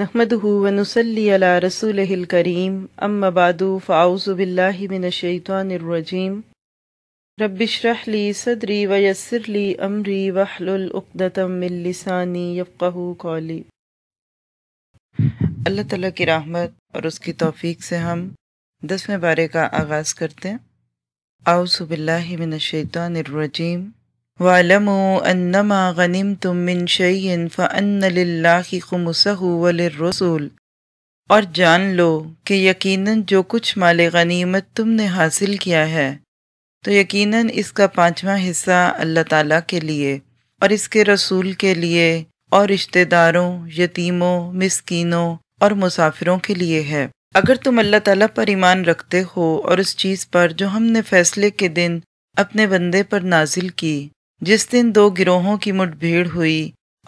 नहमदहू वनुसली रसूल करीम अम्माबादू फ़ाउज़बिल्लिमिनशैतरजीम रबिशरहली सदरी वयसरली अमरी वहलुलतमिलसानी यफ़ू कौली अल्लाह ताला की रहमत और उसकी तोफ़ीक से हम दसवें बारे का आगाज़ करते हैं आउज़बिल्लिमिनशैतरजीम वालमो أَنَّمَا गनिम तुम شَيْءٍ فَأَنَّ لِلَّهِ خُمُسَهُ وَلِلرَّسُولِ और जान लो कि यकीनन जो कुछ माल गनीमत तुमने हासिल किया है तो यकीनन इसका पाँचवा हिस्सा अल्लाह ताला के लिए और इसके रसूल के लिए और रिश्तेदारों यतीमों मिसकीनों और मुसाफिरों के लिए है अगर तुम अल्लाह ताला पर ईमान रखते हो और उस चीज़ पर जो हमने फ़ैसले के दिन अपने बंदे पर नाजिल की जिस दिन दो गिरोहों की मुठभेड़ हुई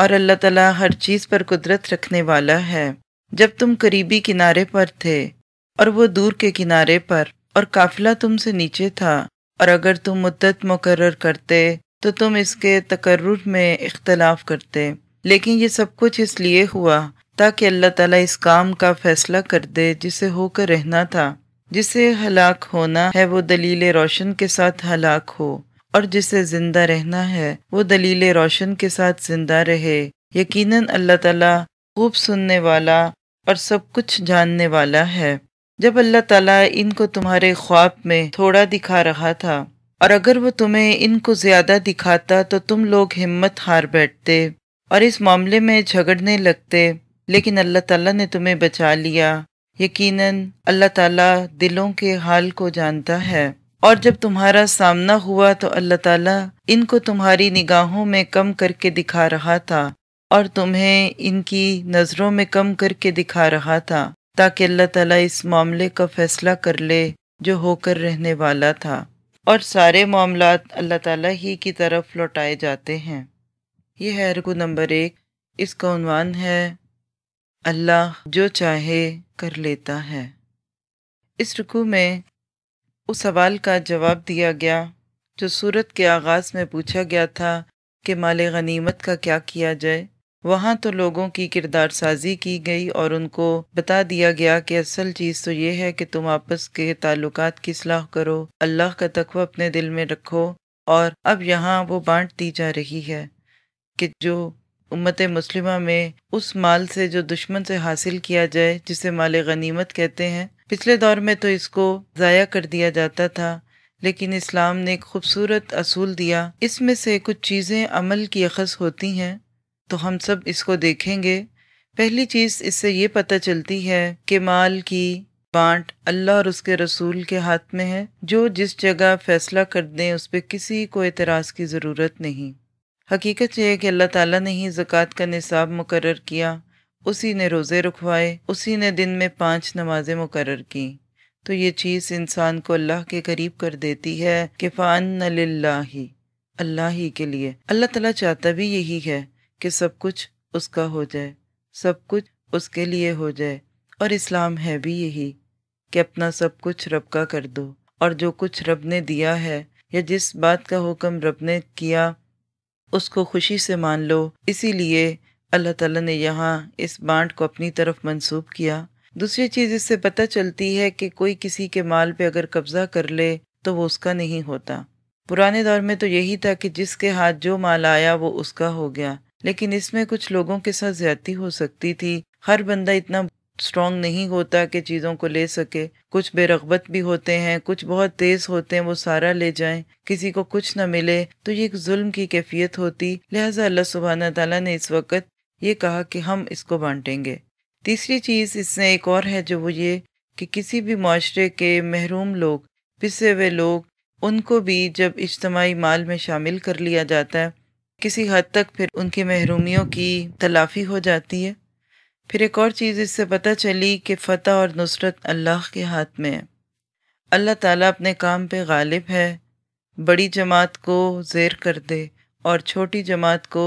और अल्लाह तला हर चीज़ पर कुदरत रखने वाला है जब तुम करीबी किनारे पर थे और वो दूर के किनारे पर और काफिला तुमसे नीचे था और अगर तुम मुद्दत मुकर करते तो तुम इसके तकर्र में इख्तलाफ करते लेकिन ये सब कुछ इसलिए हुआ ताकि अल्लाह तला इस काम का फैसला कर दे जिसे होकर रहना था जिसे हलाक होना है वो दलील रोशन के साथ हलाक हो और जिसे जिंदा रहना है वो दलील रोशन के साथ जिंदा रहे यकीनन अल्लाह ताला खूब सुनने वाला और सब कुछ जानने वाला है जब अल्लाह ताला इनको तुम्हारे ख्वाब में थोड़ा दिखा रहा था और अगर वो तुम्हें इनको ज्यादा दिखाता तो तुम लोग हिम्मत हार बैठते और इस मामले में झगड़ने लगते लेकिन अल्लाह तला ने तुम्हें बचा लिया यकीन अल्लाह तला दिलों के हाल को जानता है और जब तुम्हारा सामना हुआ तो अल्लाह ताला इनको तुम्हारी निगाहों में कम करके दिखा रहा था और तुम्हें इनकी नज़रों में कम करके दिखा रहा था ताकि अल्लाह ताला इस मामले का फैसला कर ले जो होकर रहने वाला था और सारे मामला अल्लाह ताला ही की तरफ लौटाए जाते हैं यह है रुकू नंबर एक इसका उनवान है अल्लाह जो चाहे कर लेता है इस रुकू में उस सवाल का जवाब दिया गया जो सूरत के आगाज़ में पूछा गया था कि माल गनीमत का क्या किया जाए वहाँ तो लोगों की किरदार साजी की गई और उनको बता दिया गया कि असल चीज़ तो ये है कि तुम आपस के ताल्लुक की सलाह करो अल्लाह का तकवा अपने दिल में रखो और अब यहाँ वो बांट दी जा रही है कि जो उम्मत मुस्लिमा में उस माल से जो दुश्मन से हासिल किया जाए जिसे माल गनीमत कहते हैं पिछले दौर में तो इसको ज़ाया कर दिया जाता था लेकिन इस्लाम ने एक खूबसूरत असूल दिया इसमें से कुछ चीज़ें अमल की अखस होती हैं तो हम सब इसको देखेंगे पहली चीज़ इससे ये पता चलती है कि माल की बांट अल्लाह और उसके रसूल के हाथ में है जो जिस जगह फैसला कर दें उस पर किसी को एतराज़ की ज़रूरत नहीं हकीकत यह है कि अल्लाह ताला ने ही ज़क़़त का निसाब मुकर किया उसी ने रोज़े रखवाए उसी ने दिन में पाँच नमाजें मुकर की तो ये चीज़ इंसान को अल्लाह के करीब कर देती है कि फ़ान ही अल्लाह ही के लिए अल्लाह तला चाहता भी यही है कि सब कुछ उसका हो जाए सब कुछ उसके लिए हो जाए और इस्लाम है भी यही कि अपना सब कुछ रब का कर दो और जो कुछ रब ने दिया है या जिस बात का हुक्म रब ने किया उसको खुशी से मान लो इसीलिए अल्लाह ताला ने यहाँ इस बांट को अपनी तरफ मंसूब किया दूसरी चीज़ इससे पता चलती है कि कोई किसी के माल पे अगर कब्ज़ा कर ले तो वो उसका नहीं होता पुराने दौर में तो यही था कि जिसके हाथ जो माल आया वो उसका हो गया लेकिन इसमें कुछ लोगों के साथ ज्यादती हो सकती थी हर बंदा इतना स्ट्रांग नहीं होता कि चीज़ों को ले सके कुछ बेरगबत भी होते हैं कुछ बहुत तेज़ होते हैं वो सारा ले जाएं किसी को कुछ न मिले तो ये एक जुल्म की कैफियत होती लिहाजा अल्लाह सुबहाना तला ने इस वक्त ये कहा कि हम इसको बांटेंगे तीसरी चीज़ इसमें एक और है जो वो ये कि किसी भी माशरे के महरूम लोग पिसे हुए लोग उनको भी जब इज्तमाही माल में शामिल कर लिया जाता है किसी हद तक फिर उनकी महरूमियों की तलाफ़ी हो जाती है फिर एक और चीज़ इससे पता चली कि फ़तह और नुसरत अल्लाह के हाथ में है अल्लाह ताला अपने काम पे गालिब है बड़ी जमात को जेर कर दे और छोटी जमात को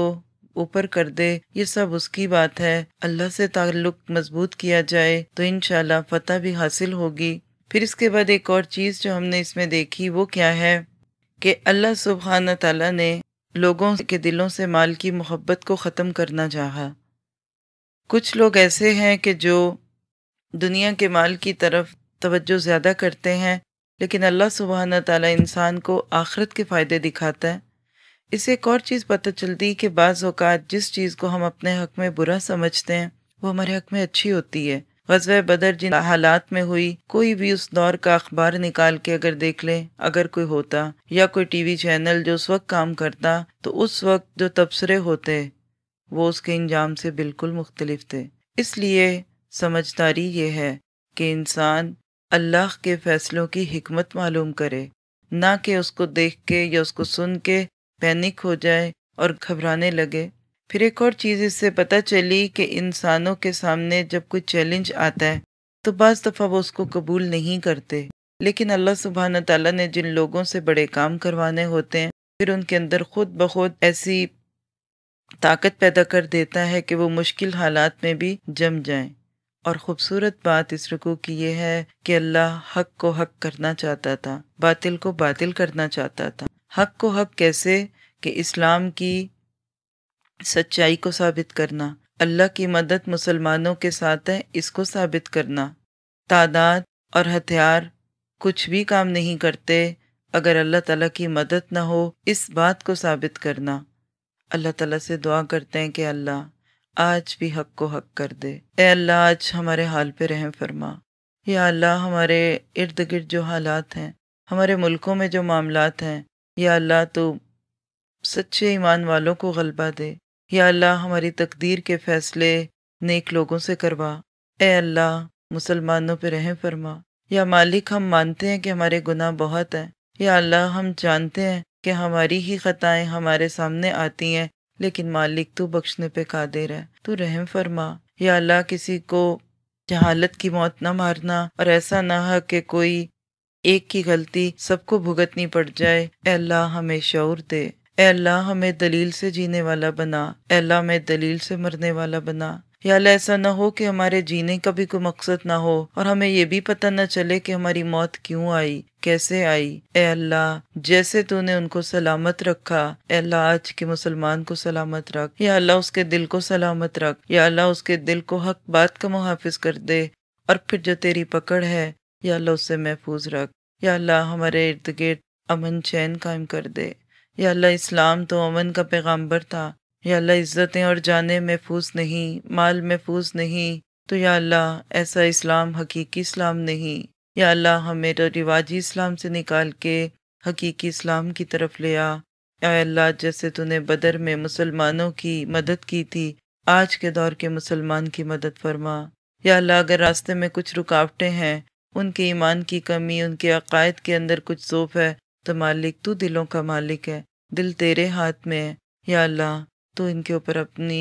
ऊपर कर दे ये सब उसकी बात है अल्लाह से ताल्लुक मजबूत किया जाए तो इन फतेह भी हासिल होगी फिर इसके बाद एक और चीज़ जो हमने इसमें देखी वो क्या है कि अल्लाह सुबहान तला ने लोगों के दिलों से माल की मोहब्बत को ख़त्म करना चाहा कुछ लोग ऐसे हैं कि जो दुनिया के माल की तरफ तवज्जो ज़्यादा करते हैं लेकिन अल्लाह सुबहान तला इंसान को आखरत के फ़ायदे दिखाता है इससे एक और चीज़ पता चलती कि बाज़ अवकात जिस चीज़ को हम अपने हक में बुरा समझते हैं वो हमारे हक में अच्छी होती है गजब बदर जिन हालात में हुई कोई भी उस दौर का अखबार निकाल के अगर देख ले अगर कोई होता या कोई टीवी चैनल जो उस वक्त काम करता तो उस वक्त जो तबसरे होते वो उसके इंजाम से बिल्कुल मुख्तलिफ थे इसलिए समझदारी ये है कि इंसान अल्लाह के फैसलों की हमत मालूम करे ना कि उसको देख के या उसको सुन के पैनिक हो जाए और घबराने लगे फिर एक और चीज़ इससे पता चली कि इंसानों के सामने जब कोई चैलेंज आता है तो बज़ दफ़ा वो उसको कबूल नहीं करते लेकिन अल्लाह सुबहान तला ने जिन लोगों से बड़े काम करवाने होते हैं फिर उनके अंदर खुद ब खुद ऐसी ताकत पैदा कर देता है कि वो मुश्किल हालात में भी जम जाएं और ख़ूबसूरत बात इस रुकू की यह है कि अल्लाह हक को हक करना चाहता था बातिल को बातिल करना चाहता था हक को हक कैसे कि इस्लाम की सच्चाई को साबित करना अल्लाह की मदद मुसलमानों के साथ है इसको साबित करना तादाद और हथियार कुछ भी काम नहीं करते अगर अल्लाह ताला की मदद ना हो इस बात को साबित करना अल्लाह ताला से दुआ करते हैं कि अल्लाह आज भी हक को हक कर दे ए अल्लाह आज हमारे हाल पे रहम फरमा या अल्लाह हमारे इर्द गिर्द जो हालात हैं हमारे मुल्कों में जो मामलात हैं या अल्लाह तो सच्चे ईमान वालों को गलबा दे या अल्लाह हमारी तकदीर के फैसले नेक लोगों से करवा ए अल्लाह मुसलमानों पर रहम फरमा या मालिक हम मानते हैं कि हमारे गुनाह बहुत हैं या अल्लाह हम जानते हैं कि हमारी ही खताएं हमारे सामने आती हैं लेकिन मालिक तू तो बख्शने पे कादिर है तू रहम फरमा या अल्लाह किसी को जहालत की मौत ना मारना और ऐसा ना है कि कोई एक की गलती सबको भुगतनी पड़ जाए अल्लाह हमें शौर दे अल्लाह हमें दलील से जीने वाला बना अल्लाह हमें दलील से मरने वाला बना या ऐसा ना हो कि हमारे जीने का भी कोई मकसद ना हो और हमें ये भी पता न चले कि हमारी मौत क्यों आई कैसे आई ए अल्लाह जैसे तूने उनको सलामत रखा ए अल्लाह आज के मुसलमान को सलामत रख या अल्लाह उसके दिल को सलामत रख या अल्लाह उसके दिल को हक बात का मुहाफिज कर दे और फिर जो तेरी पकड़ है या अल्लाह उससे महफूज रख या अल्लाह हमारे इर्द गिर्द अमन चैन कायम कर दे या अल्लाह इस्लाम तो अमन का पैगम्बर था या अल्लाह इज़्ज़तें और जाने महफूज नहीं माल महफूज नहीं तो या अल्लाह ऐसा इस्लाम हकीकी इस्लाम नहीं या अल्लाह हमें तो रिवाजी इस्लाम से निकाल के हकीकी इस्लाम की तरफ ले आ अल्लाह जैसे तूने बदर में मुसलमानों की मदद की थी आज के दौर के मुसलमान की मदद फरमा या अल्लाह अगर रास्ते में कुछ रुकावटें हैं उनके ईमान की कमी उनके अकायद के अंदर कुछ सोफ है तो मालिक तू दिलों का मालिक है दिल तेरे हाथ में है या अल्लाह तू इनके ऊपर अपनी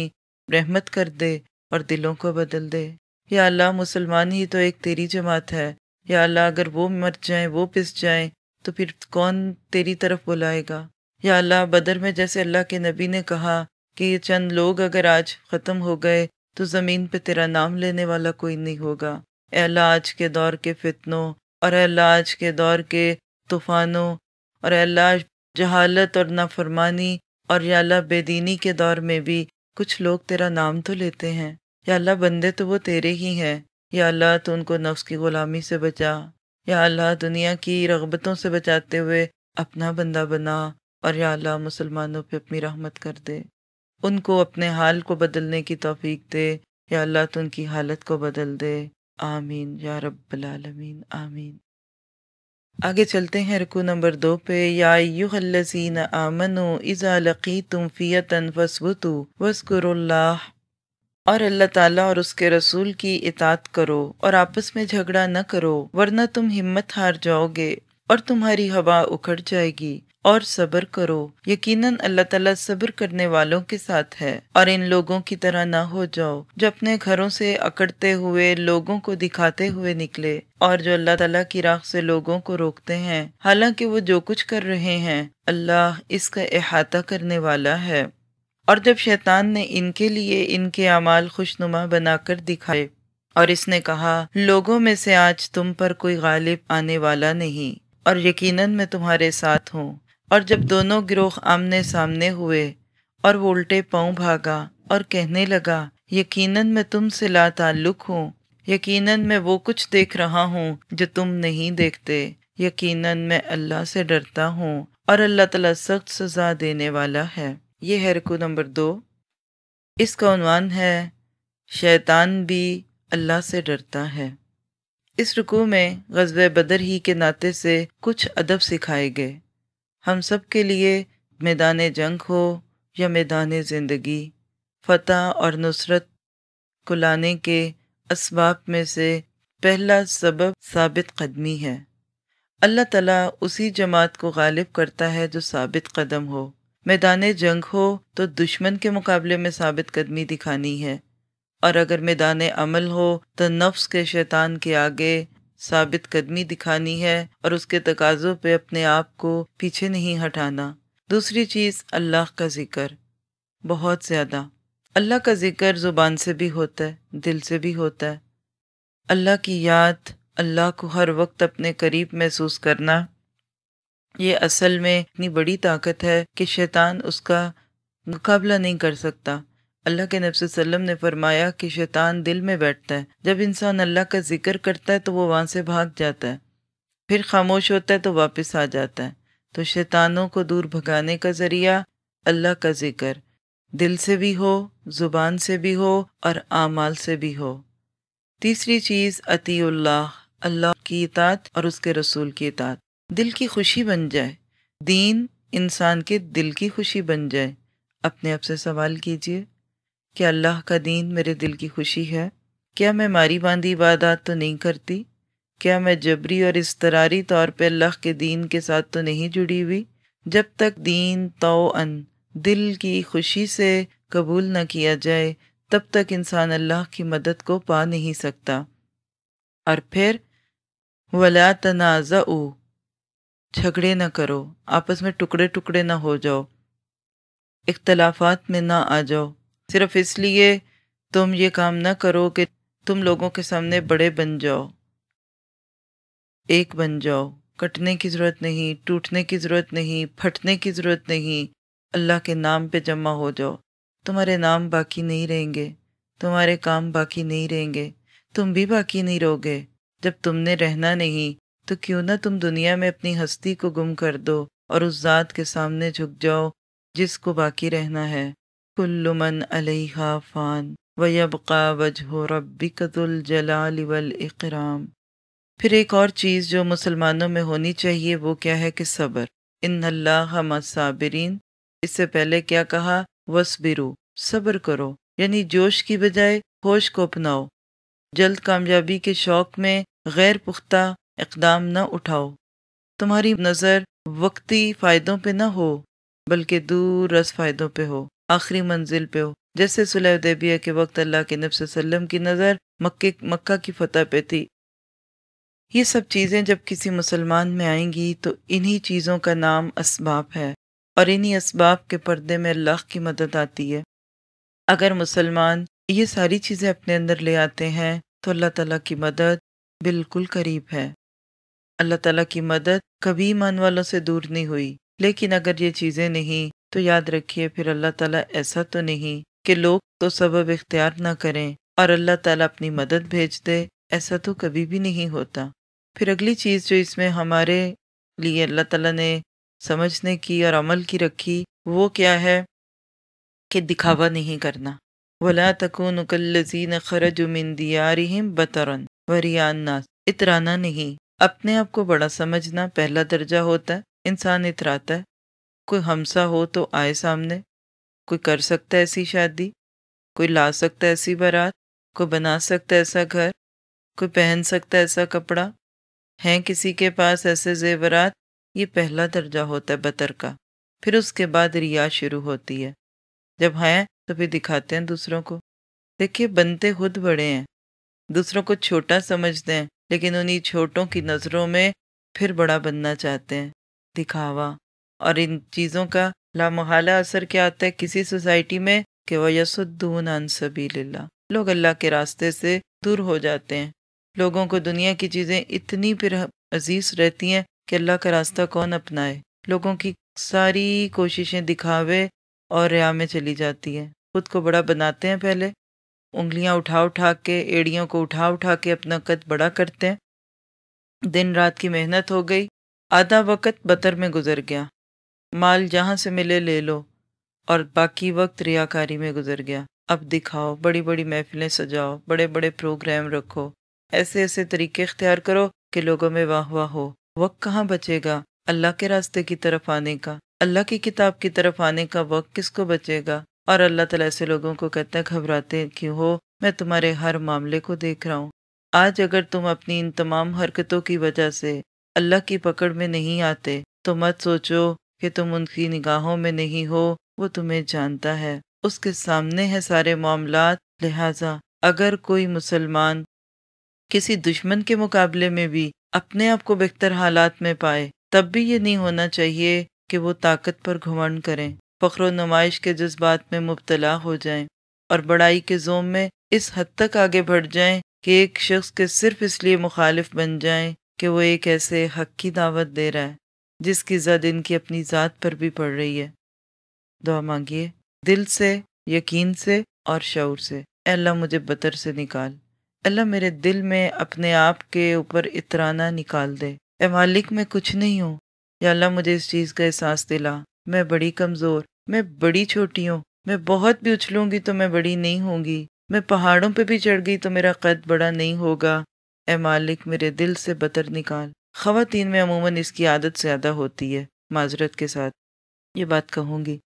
रहमत कर दे और दिलों को बदल दे या अल्लाह मुसलमान ही तो एक तेरी जमात है या अल्लाह अगर वो मर जाए वो पिस जाए तो फिर कौन तेरी तरफ बुलाएगा या अल्लाह बदर में जैसे अल्लाह के नबी ने कहा कि ये चंद लोग अगर आज ख़त्म हो गए तो ज़मीन पे तेरा नाम लेने वाला कोई नहीं होगा एलाज आज के दौर के फितनों और एलाज आज के दौर के तूफ़ानों और एलाज जहालत और नाफरमानी और याला बेदीनी के दौर में भी कुछ लोग तेरा नाम तो लेते हैं या अल्लाह बंदे तो वो तेरे ही हैं या अल्लाह तो उनको नफ्स की ग़ुलामी से बचा या अल्लाह दुनिया की रगबतों से बचाते हुए अपना बंदा बना और या अल्लाह मुसलमानों पे अपनी रहमत कर दे उनको अपने हाल को बदलने की तौफीक दे या अल्लाह तो उनकी हालत को बदल दे आमीन या रब्बलामीन आमीन आगे चलते हैं रुकू नंबर दो पे यासीन आमनो इज़ा लकी तुम फ़ियतन फसबुतु वस्कुरुल्लाह और अल्लाह ताला और उसके रसूल की इतात करो और आपस में झगड़ा न करो वरना तुम हिम्मत हार जाओगे और तुम्हारी हवा उखड़ जाएगी और सब्र करो यकीनन अल्लाह ताला सब्र करने वालों के साथ है और इन लोगों की तरह ना हो जाओ जो अपने घरों से अकड़ते हुए लोगों को दिखाते हुए निकले और जो अल्लाह ताला की राह से लोगों को रोकते हैं हालांकि वो जो कुछ कर रहे हैं अल्लाह इसका अहाता करने वाला है और जब शैतान ने इनके लिए इनके अमाल खुशनुमा बनाकर दिखाए और इसने कहा लोगों में से आज तुम पर कोई गालिब आने वाला नहीं और यकीनन मैं तुम्हारे साथ हूँ और जब दोनों गिरोह आमने सामने हुए और वो उल्टे पाँव भागा और कहने लगा यकीनन मैं तुमसे ला ताल्लुक हूँ यकीनन मैं वो कुछ देख रहा हूँ जो तुम नहीं देखते यकीनन मैं अल्लाह से डरता हूँ और अल्लाह तला सख्त सज़ा देने वाला है ये है रुकू नंबर दो इसका उनवान है शैतान भी अल्लाह से डरता है इस रुकू में गजब बदर ही के नाते से कुछ अदब सिखाए गए हम सब के लिए मैदान जंग हो या मैदान ज़िंदगी फतह और नुसरत को लाने के इसबाब में से पहला सबब साबित कदमी है अल्लाह तला उसी जमात को गालिब करता है जो साबित कदम हो मैदान जंग हो तो दुश्मन के मुकाबले में साबित कदमी दिखानी है और अगर मैदान अमल हो तो नफ्स के शैतान के आगे साबित कदमी दिखानी है और उसके तकाजों पे अपने आप को पीछे नहीं हटाना दूसरी चीज़ अल्लाह का जिक्र बहुत ज़्यादा अल्लाह का जिक्र ज़ुबान से भी होता है दिल से भी होता है अल्लाह की याद अल्लाह को हर वक्त अपने करीब महसूस करना ये असल में इतनी बड़ी ताकत है कि शैतान उसका मुकाबला नहीं कर सकता अल्लाह के नबीम ने फरमाया कि शैतान दिल में बैठता है जब इंसान अल्लाह का जिक्र करता है तो वो वहाँ से भाग जाता है फिर खामोश होता है तो वापस आ जाता है तो शैतानों को दूर भगाने का ज़रिया अल्लाह का जिक्र दिल से भी हो ज़ुबान से भी हो और आमाल से भी हो तीसरी चीज़ अतील्लाह अल्लाह की इतात और उसके रसूल की इतात दिल की खुशी बन जाए दीन इंसान के दिल की खुशी बन जाए अपने आप से सवाल कीजिए कि अल्लाह का दीन मेरे दिल की खुशी है क्या मैं मारी बांधी इबादत तो नहीं करती क्या मैं जबरी और इसतरारी तौर पर अल्लाह के दीन के साथ तो नहीं जुड़ी हुई जब तक दीन अन दिल की खुशी से कबूल न किया जाए तब तक इंसान अल्लाह की मदद को पा नहीं सकता और फिर वला तनाज़ा झगड़े न करो आपस में टुकड़े टुकड़े ना हो जाओ इख्तलाफात में ना आ जाओ सिर्फ इसलिए तुम ये काम न करो कि तुम लोगों के सामने बड़े बन जाओ एक बन जाओ कटने की ज़रूरत नहीं टूटने की ज़रूरत नहीं फटने की ज़रूरत नहीं अल्लाह के नाम पे जमा हो जाओ तुम्हारे नाम बाकी नहीं रहेंगे तुम्हारे काम बाकी नहीं रहेंगे तुम भी बाकी नहीं रहोगे जब तुमने रहना नहीं तो क्यों ना तुम दुनिया में अपनी हस्ती को गुम कर दो और उस ज़ात के सामने झुक जाओ जिसको बाकी रहना है कुल्लु मन अलैहा फ़ान वजह रबिकतुलजलाल वल इकराम फिर एक और चीज़ जो मुसलमानों में होनी चाहिए वो क्या है कि सब्र इन अल्लाह मसाबरीन इससे पहले क्या कहा वसबिरु सब्र करो यानी जोश की बजाय होश को अपनाओ जल्द कामयाबी के शौक में गैर पुख्ता इकदाम न उठाओ तुम्हारी नज़र वक्ती फ़ायदों पे न हो बल्कि दूर रस फ़ायदों पे हो आखिरी मंजिल पे हो जैसे सुलहदेबिया के वक्त अल्लाह के नब वसल्लम की नज़र मक्के मक्का की फतह पे थी ये सब चीज़ें जब किसी मुसलमान में आएंगी तो इन्हीं चीज़ों का नाम इसबाब है और इन्हीं इसबाब के पर्दे में अल्लाह की मदद आती है अगर मुसलमान ये सारी चीज़ें अपने अंदर ले आते हैं तो अल्लाह तला की मदद बिल्कुल करीब है अल्लाह तला की मदद कभी मन वालों से दूर नहीं हुई लेकिन अगर ये चीज़ें नहीं तो याद रखिए फिर अल्लाह ताला ऐसा तो नहीं कि लोग तो सबब इख्तियार ना करें और अल्लाह ताला अपनी मदद भेज दे ऐसा तो कभी भी नहीं होता फिर अगली चीज़ जो इसमें हमारे लिए अल्लाह ताला ने समझने की और अमल की रखी वो क्या है कि दिखावा नहीं करना वला तकून कल्लजीन खरज उमिन दियारिहिम बतरन वरियान्नास इतराना नहीं अपने आप को बड़ा समझना पहला दर्जा होता है इंसान इतराता है कोई हमसा हो तो आए सामने कोई कर सकता है ऐसी शादी कोई ला सकता है ऐसी बारात कोई बना सकता है ऐसा घर कोई पहन सकता है ऐसा कपड़ा हैं किसी के पास ऐसे जेवरात ये पहला दर्जा होता है बतर का फिर उसके बाद रिया शुरू होती है जब हैं तो फिर दिखाते हैं दूसरों को देखिए बनते खुद बड़े हैं दूसरों को छोटा समझते हैं लेकिन उन्हीं छोटों की नज़रों में फिर बड़ा बनना चाहते हैं दिखावा और इन चीज़ों का लामहला असर क्या आता है किसी सोसाइटी में कि वह यसुद्दून अनसबील्ला लोग अल्लाह के रास्ते से दूर हो जाते हैं लोगों को दुनिया की चीज़ें इतनी फिर अजीज रहती हैं कि अल्लाह का रास्ता कौन अपनाए लोगों की सारी कोशिशें दिखावे और रिया में चली जाती है खुद को बड़ा बनाते हैं पहले उंगलियां उठा उठा के एड़ियों को उठा उठा के अपना कद बड़ा करते हैं दिन रात की मेहनत हो गई आधा वक़्त बतर में गुजर गया माल जहाँ से मिले ले लो और बाकी वक्त रियाकारी में गुजर गया अब दिखाओ बड़ी बड़ी महफिलें सजाओ बड़े बड़े प्रोग्राम रखो ऐसे ऐसे तरीके अख्तियार करो कि लोगों में वाह वाह हो वक्त कहाँ बचेगा अल्लाह के रास्ते की तरफ आने का अल्लाह की किताब की तरफ आने का वक्त किसको बचेगा और अल्लाह तला ऐसे लोगों को कहता है घबराते क्यों हो मैं तुम्हारे हर मामले को देख रहा हूँ आज अगर तुम अपनी इन तमाम हरकतों की वजह से अल्लाह की पकड़ में नहीं आते तो मत सोचो कि तुम उनकी निगाहों में नहीं हो वो तुम्हें जानता है उसके सामने है सारे मामला लिहाजा अगर कोई मुसलमान किसी दुश्मन के मुकाबले में भी अपने आप को बेहतर हालात में पाए तब भी ये नहीं होना चाहिए कि वो ताकत पर घुमंड करें फख्र नुमाइश के जज्बात में मुबतला हो जाएं और बड़ाई के जोम में इस हद तक आगे बढ़ जाएं कि एक शख्स के सिर्फ इसलिए मुखालिफ बन जाएं कि वो एक ऐसे हक की दावत दे रहा है जिसकी जद इनकी अपनी ज़ात पर भी पड़ रही है दुआ मांगिए दिल से यकीन से और शौर से अल्लाह मुझे बतर से निकाल अल्लाह मेरे दिल में अपने आप के ऊपर इतराना निकाल दे ए मालिक मैं कुछ नहीं हूँ या अल्लाह मुझे इस चीज़ का एहसास दिला मैं बड़ी कमज़ोर मैं बड़ी छोटी हूँ मैं बहुत भी उछलूंगी तो मैं बड़ी नहीं होंगी मैं पहाड़ों पे भी चढ़ गई तो मेरा कद बड़ा नहीं होगा ए मालिक मेरे दिल से बतर निकाल ख़वातीन में अमूमन इसकी आदत ज़्यादा होती है माजरत के साथ ये बात कहूँगी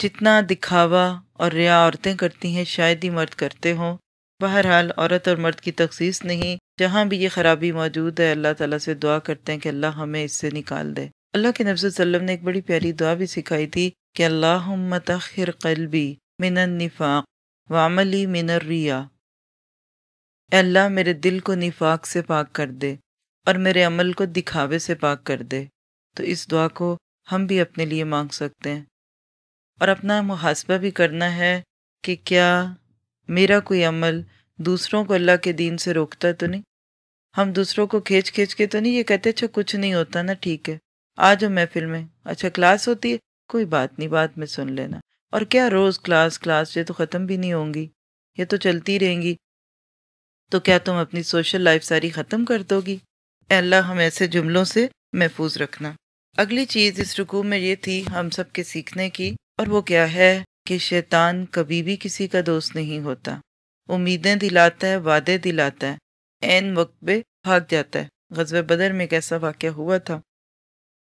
जितना दिखावा और रिया औरतें करती हैं शायद ही मर्द करते हों बहरहाल औरत और मर्द की तखसीस नहीं जहाँ भी ये खराबी मौजूद है अल्लाह ताला से दुआ करते हैं कि अल्लाह हमें इससे निकाल दे अल्लाह के नब्स वसल्लम ने एक बड़ी प्यारी दुआ भी सिखाई थी कि अल्लाह तखिर कलबी मिनन निफाक वामली मिनर रिया अल्लाह मेरे दिल को निफाक से पाक कर दे और मेरे अमल को दिखावे से पाक कर दे तो इस दुआ को हम भी अपने लिए मांग सकते हैं और अपना मुहासबा भी करना है कि क्या मेरा कोई अमल दूसरों को अल्लाह के दीन से रोकता तो नहीं हम दूसरों को खींच खींच के तो नहीं ये कहते अच्छा कुछ नहीं होता ना ठीक है आ जाओ महफिल में अच्छा क्लास होती है कोई बात नहीं बात में सुन लेना और क्या रोज़ क्लास क्लास ये तो ख़त्म भी नहीं होंगी ये तो चलती रहेंगी तो क्या तुम अपनी सोशल लाइफ सारी ख़त्म कर दोगी अल्लाह हम ऐसे जुमलों से महफूज रखना अगली चीज़ इस रुकू में ये थी हम सब के सीखने की और वो क्या है कि शैतान कभी भी किसी का दोस्त नहीं होता उम्मीदें दिलाता है वादे दिलाता है एन वक्त पे भाग जाता है गजब बदर में कैसा वाक्य वाक़ हुआ था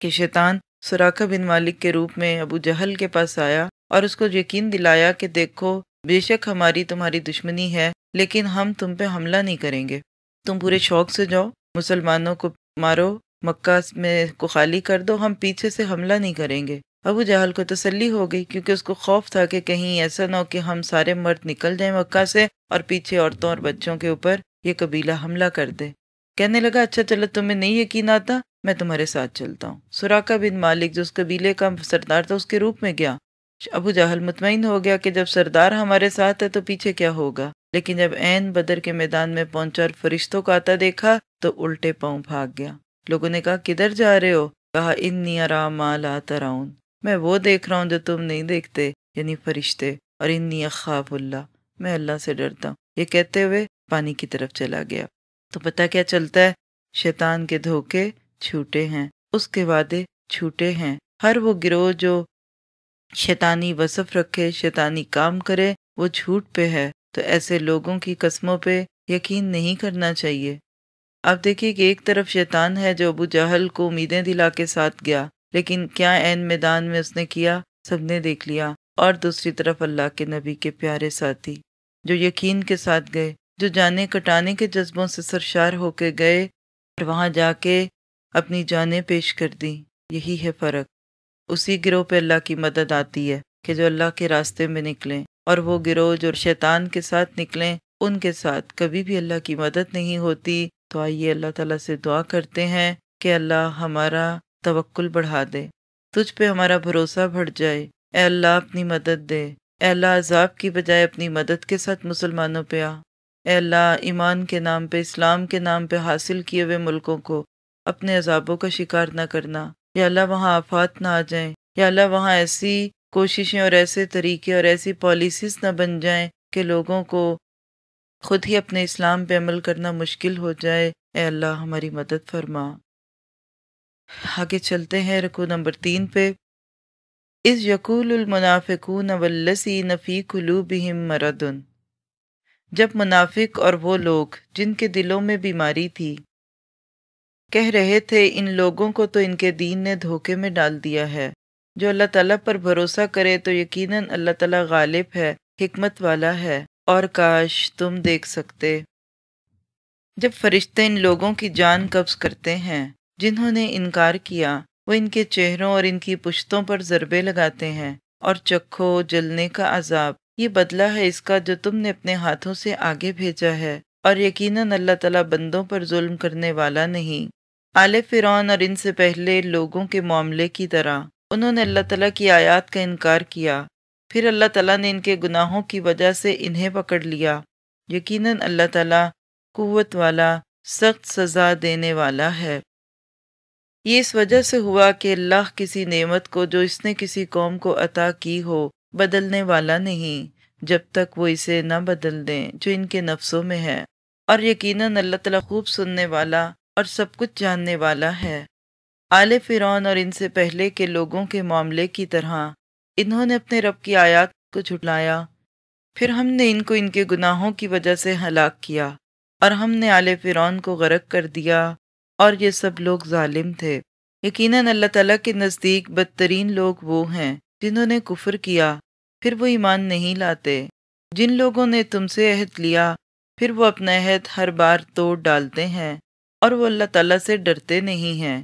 कि शैतान सुराखा बिन मालिक के रूप में अबू जहल के पास आया और उसको यकीन दिलाया कि देखो बेशक हमारी तुम्हारी दुश्मनी है लेकिन हम तुम पे हमला नहीं करेंगे तुम पूरे शौक से जाओ मुसलमानों को मारो मक्का में को खाली कर दो हम पीछे से हमला नहीं करेंगे अबू जहल को तसल्ली हो गई क्योंकि उसको खौफ था कि कहीं ऐसा ना हो कि हम सारे मर्द निकल जाएं मक्का से और पीछे औरतों और बच्चों के ऊपर ये कबीला हमला कर दे कहने लगा अच्छा चलो तुम्हें नहीं यकीन आता मैं तुम्हारे साथ चलता हूँ सुराका बिन मालिक जो उस कबीले का सरदार था उसके रूप में गया अबू जहल मुतमिन हो गया कि जब सरदार हमारे साथ है तो पीछे क्या होगा लेकिन जब ऐन बदर के मैदान में पहुंचा और फरिश्तों का आता देखा तो उल्टे पाँव भाग गया लोगों ने कहा किधर जा रहे हो कहा इन आराम आता राउन मैं वो देख रहा हूँ जो तुम नहीं देखते यानी फरिश्ते और इन अखाफुल्ला मैं अल्लाह से डरता हूँ ये कहते हुए पानी की तरफ चला गया तो पता क्या चलता है शैतान के धोखे छूटे हैं उसके वादे छूटे हैं हर वो गिरोह जो शैतानी वसफ रखे शैतानी काम करे वो झूठ पे है तो ऐसे लोगों की कस्मों पे यकीन नहीं करना चाहिए आप देखिए कि एक तरफ शैतान है जो अबू जहल को उम्मीदें दिला के साथ गया लेकिन क्या ऐन मैदान में उसने किया सबने देख लिया और दूसरी तरफ अल्लाह के नबी के प्यारे साथी जो यकीन के साथ गए जो जाने कटाने के जज्बों से सरशार होकर गए और वहाँ जाके अपनी जानें पेश कर दी यही है फ़र्क उसी गिरोह पे अल्लाह की मदद आती है कि जो अल्लाह के रास्ते में निकलें और वो गिरोज और शैतान के साथ निकलें उनके साथ कभी भी अल्लाह की मदद नहीं होती तो आइए अल्लाह ताला से दुआ करते हैं कि अल्लाह हमारा तवक्ल बढ़ा दे तुझ पे हमारा भरोसा बढ़ जाए ए अल्लाह अपनी मदद दे ए अल्लाह अजाब की बजाय अपनी मदद के साथ मुसलमानों पे आ ए अल्लाह ईमान के नाम पे इस्लाम के नाम पे हासिल किए हुए मुल्कों को अपने अजाबों का शिकार न करना या अल्लाह वहाँ आफात ना आ जाए या अल्लाह वहाँ ऐसी कोशिशें और ऐसे तरीके और ऐसी पॉलिसीज़ ना बन जाएं कि लोगों को खुद ही अपने इस्लाम पे अमल करना मुश्किल हो जाए ए अल्लाह हमारी मदद फरमा आगे चलते हैं रकू नंबर तीन पे इस यकूलमनाफ़िकून वल्लसी नफ़ी कलूबहिम मरदन जब मुनाफिक और वो लोग जिनके दिलों में बीमारी थी कह रहे थे इन लोगों को तो इनके दीन ने धोखे में डाल दिया है जो अल्लाह तला पर भरोसा करे तो यकीन अल्लाह तला गालिब है हमत वाला है और काश तुम देख सकते जब फरिश्ते इन लोगों की जान कब्ज करते हैं जिन्होंने इनकार किया वो इनके चेहरों और इनकी पुश्तों पर जरबे लगाते हैं और चखो जलने का अजाब ये बदला है इसका जो तुमने अपने हाथों से आगे भेजा है और यकीनन अल्लाह तला बंदों पर जुल्म करने वाला नहीं आले फिरौन और इनसे पहले लोगों के मामले की तरह उन्होंने अल्लाह तला की आयात का इनकार किया फिर अल्लाह तला ने इनके गुनाहों की वजह से इन्हें पकड़ लिया यकीन अल्लाह तला कुत वाला सख्त सज़ा देने वाला है ये इस वजह से हुआ कि अल्लाह किसी नेमत को जो इसने किसी कौम को अता की हो बदलने वाला नहीं जब तक वो इसे न बदल दें जो इनके नफ्सों में है और यकीन अल्लाह तला खूब सुनने वाला और सब कुछ जानने वाला है आले फ़िरौन और इनसे पहले के लोगों के मामले की तरह इन्होंने अपने रब की आयात को झुटलाया फिर हमने इनको इनके गुनाहों की वजह से हलाक किया और हमने आले फ़िरौन को गरक कर दिया और ये सब लोग ालिम थे यकीनन अल्लाह ताला के नज़दीक बदतरीन लोग वो हैं जिन्होंने कुफर किया फिर वो ईमान नहीं लाते जिन लोगों ने तुमसे अहद लिया फिर वो अपना अहद हर बार तोड़ डालते हैं और वो अल्लाह ताला से डरते नहीं हैं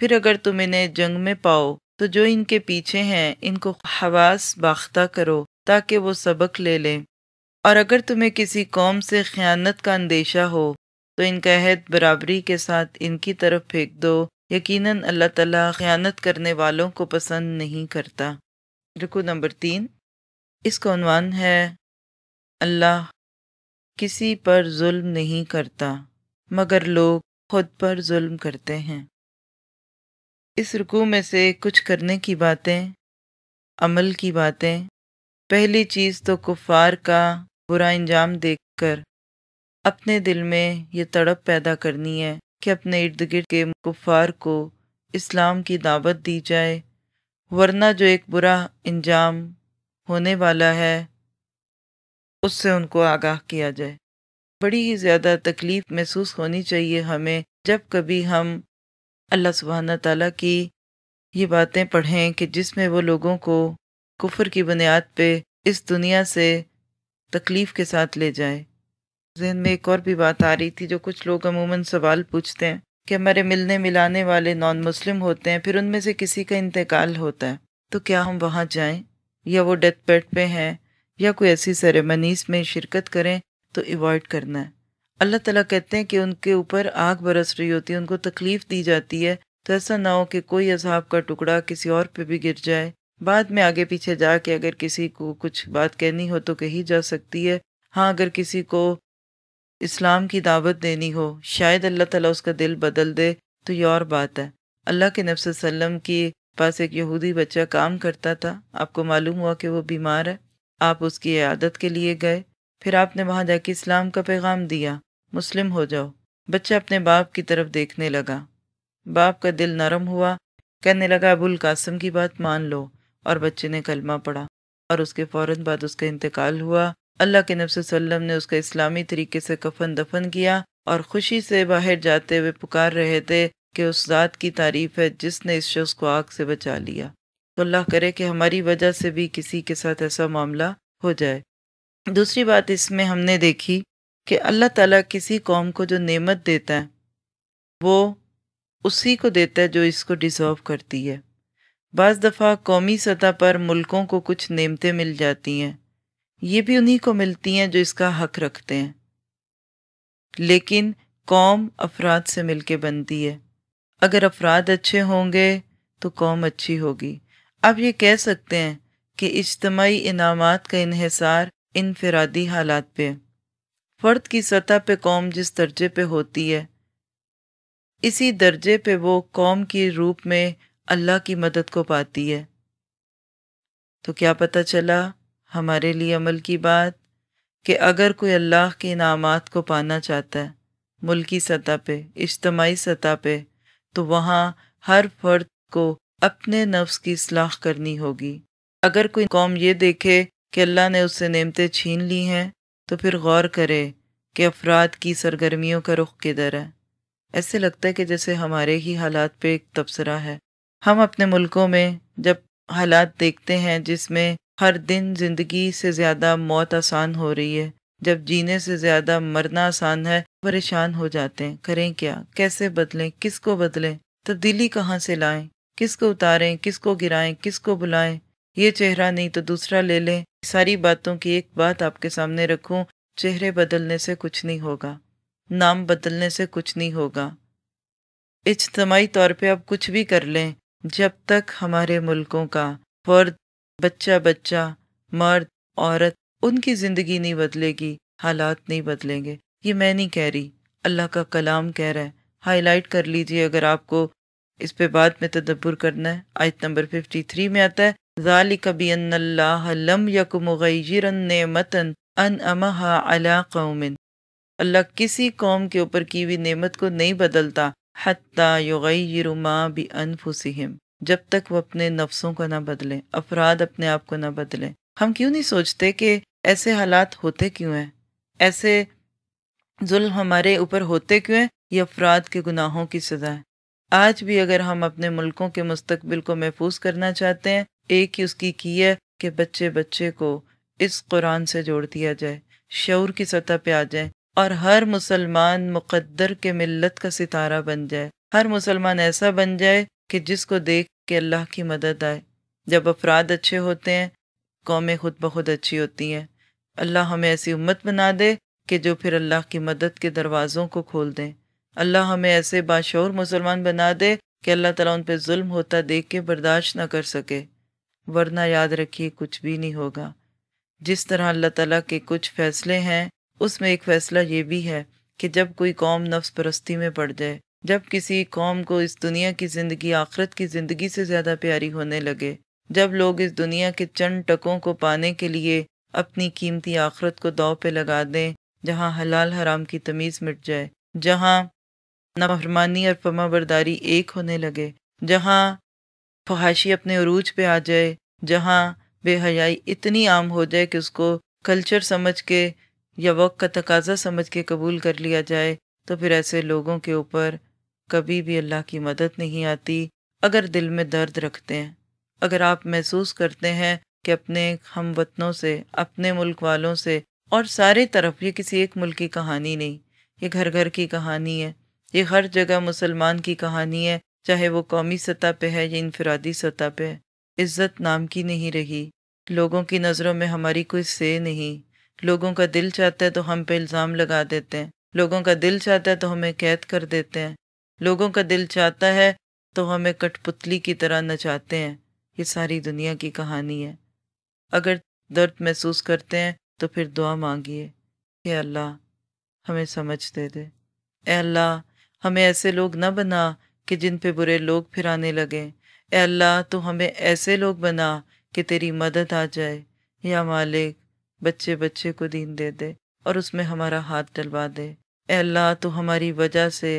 फिर अगर तुम इन्हें जंग में पाओ तो जो इनके पीछे हैं इनको हवास बाख्ता करो ताकि वो सबक ले लें और अगर तुम्हें किसी कौम से ख़यानत का अंदेशा हो तो इनका अहद बराबरी के साथ इनकी तरफ फेंक दो यकीन अल्लाह तला ख़यानत करने वालों को पसंद नहीं करता रुको नंबर तीन इसका अनवान है अल्लाह किसी पर जुल्म नहीं करता मगर लोग खुद पर जुल्म करते हैं इस रुकू में से कुछ करने की बातें अमल की बातें पहली चीज़ तो कुफार का बुरा इंजाम देखकर अपने दिल में ये तड़प पैदा करनी है कि अपने इर्द गिर्द के कुफार को इस्लाम की दावत दी जाए वरना जो एक बुरा इंजाम होने वाला है उससे उनको आगाह किया जाए बड़ी ही ज़्यादा तकलीफ़ महसूस होनी चाहिए हमें जब कभी हम अल्लाह सुबहाना ताली की ये बातें पढ़ें कि जिसमें वो लोगों को कुफर की बुनियाद पे इस दुनिया से तकलीफ़ के साथ ले जाए जहन में एक और भी बात आ रही थी जो कुछ लोग अमूमन सवाल पूछते हैं कि हमारे मिलने मिलाने वाले नॉन मुस्लिम होते हैं फिर उनमें से किसी का इंतकाल होता है तो क्या हम वहाँ जाएँ या वो डेथ बेड पर हैं या कोई ऐसी सेरेमनीस में शिरकत करें तो अवॉइड करना है अल्लाह तला कहते हैं कि उनके ऊपर आग बरस रही होती है उनको तकलीफ दी जाती है तो ऐसा ना हो कि कोई अजहाब का टुकड़ा किसी और पे भी गिर जाए बाद में आगे पीछे जाके अगर किसी को कुछ बात कहनी हो तो कही जा सकती है हाँ अगर किसी को इस्लाम की दावत देनी हो शायद अल्लाह ताला उसका दिल बदल दे तो ये और बात है अल्लाह के नबी सल्लम के पास एक यहूदी बच्चा काम करता था आपको मालूम हुआ कि वो बीमार है आप उसकी आदत के लिए गए फिर आपने वहाँ जाके इस्लाम का पैगाम दिया मुस्लिम हो जाओ बच्चा अपने बाप की तरफ देखने लगा बाप का दिल नरम हुआ कहने लगा अबुल कासम की बात मान लो और बच्चे ने कलमा पढ़ा और उसके फौरन बाद उसका इंतकाल हुआ अल्लाह के नब्स वसल्लम ने उसका इस्लामी तरीके से कफन दफन किया और खुशी से बाहर जाते हुए पुकार रहे थे कि उस ज़ात की तारीफ है जिसने इस शख्स को आग से बचा लिया तो अल्लाह करे कि हमारी वजह से भी किसी के साथ ऐसा मामला हो जाए दूसरी बात इसमें हमने देखी कि अल्लाह ताला किसी कौम को जो नेमत देता है वो उसी को देता है जो इसको डिज़र्व करती है बज़ दफ़ा कौमी सतह पर मुल्कों को कुछ नेमतें मिल जाती हैं ये भी उन्हीं को मिलती हैं जो इसका हक रखते हैं लेकिन कौम अफराद से मिलके बनती है अगर अफराद अच्छे होंगे तो कौम अच्छी होगी आप ये कह सकते हैं कि इज्तमाही इनामात का इहसार इनफरादी हालात पे फ़र्द की सतह पे कौम जिस दर्जे पे होती है इसी दर्जे पे वो कौम के रूप में अल्लाह की मदद को पाती है तो क्या पता चला हमारे लिए अमल की बात कि अगर कोई अल्लाह के इनाम को पाना चाहता है मुल्की सतह पे इज्तमाही सतह पे तो वहाँ हर फर्द को अपने नफ्स की सलाह करनी होगी अगर कोई कौम ये देखे कि अल्लाह ने उससे नेमतें छीन ली हैं तो फिर गौर करें कि अफराद की सरगर्मियों का रुख किधर है ऐसे लगता है कि जैसे हमारे ही हालात पे एक तबसरा है हम अपने मुल्कों में जब हालात देखते हैं जिसमें हर दिन ज़िंदगी से ज़्यादा मौत आसान हो रही है जब जीने से ज़्यादा मरना आसान है परेशान हो जाते हैं करें क्या कैसे बदलें किसको बदलें तब्दीली कहाँ से लाएं किसको उतारें किसको गिराएं किसको बुलाएं ये चेहरा नहीं तो दूसरा ले लें सारी बातों की एक बात आपके सामने रखूं चेहरे बदलने से कुछ नहीं होगा नाम बदलने से कुछ नहीं होगा इज्तमाही तौर पे आप कुछ भी कर लें जब तक हमारे मुल्कों का फर्द बच्चा बच्चा मर्द औरत उनकी ज़िंदगी नहीं बदलेगी हालात नहीं बदलेंगे ये मैं नहीं कह रही अल्लाह का कलाम कह रहा है हाईलाइट कर लीजिए अगर आपको इस पे बाद में तदब्बर करना है आयत नंबर 53 में आता है अल्लाह किसी कौम के ऊपर की हुई नेमत को नहीं बदलता हती जब तक वो अपने नफ्सों को ना बदलें अफराद अपने आप को ना बदलें हम क्यों नहीं सोचते कि ऐसे हालात होते क्यों हैं ऐसे जुल्म हमारे ऊपर होते क्यों हैं ये अफराद के गुनाहों की सज़ा है आज भी अगर हम अपने मुल्कों के मुस्तबिल को महफूज करना चाहते हैं एक ही उसकी की है कि बच्चे बच्चे को इस कुरान से जोड़ दिया जाए शौर की सतह पे आ जाए और हर मुसलमान मुकद्दर के मिल्लत का सितारा बन जाए हर मुसलमान ऐसा बन जाए कि जिसको देख के अल्लाह की मदद आए जब अफराद अच्छे होते हैं कौमें खुद ब खुद अच्छी होती हैं अल्लाह हमें ऐसी उम्मत बना दे कि जो फिर अल्लाह की मदद के दरवाज़ों को खोल दें अल्लाह हमें ऐसे बाशौर मुसलमान बना दे कि अल्लाह ताला उन पर जुल्म होता देख के बर्दाश्त ना कर सके वरना याद रखिए कुछ भी नहीं होगा जिस तरह अल्लाह तला के कुछ फैसले हैं उसमें एक फैसला ये भी है कि जब कोई कौम नफ्स परस्ती में पड़ जाए जब किसी कौम को इस दुनिया की ज़िंदगी आखरत की ज़िंदगी से ज़्यादा प्यारी होने लगे जब लोग इस दुनिया के चंद टकों को पाने के लिए अपनी कीमती आखरत को दौ पे लगा दें जहाँ हलाल हराम की तमीज़ मिट जाए जहाँ नाफरमानी और फमाबरदारी एक होने लगे जहाँ फहाशी अपने अरूज पे आ जाए जहाँ बेहयाई इतनी आम हो जाए कि उसको कल्चर समझ के या वक्त का तकाजा समझ के कबूल कर लिया जाए तो फिर ऐसे लोगों के ऊपर कभी भी अल्लाह की मदद नहीं आती अगर दिल में दर्द रखते हैं अगर आप महसूस करते हैं कि अपने हम वतनों से अपने मुल्क वालों से और सारे तरफ ये किसी एक मुल्क की कहानी नहीं ये घर घर की कहानी है ये हर जगह मुसलमान की कहानी है चाहे वो कौमी सतह पे है या इनफरादी सतह पे इज़्ज़त नाम की नहीं रही लोगों की नज़रों में हमारी कोई से नहीं लोगों का दिल चाहता है तो हम पे इल्ज़ाम लगा देते हैं लोगों का दिल चाहता है तो हमें कैद कर देते हैं लोगों का दिल चाहता है तो हमें कठपुतली की तरह नचाते हैं ये सारी दुनिया की कहानी है अगर दर्द महसूस करते हैं तो फिर दुआ मांगिए कि अल्लाह हमें समझ दे दे अल्लाह हमें ऐसे लोग ना बना कि जिन पे बुरे लोग फिर आने लगे ए अल्लाह तो हमें ऐसे लोग बना कि तेरी मदद आ जाए या मालिक बच्चे बच्चे को दीन दे दे और उसमें हमारा हाथ डलवा दे अल्लाह तो हमारी वजह से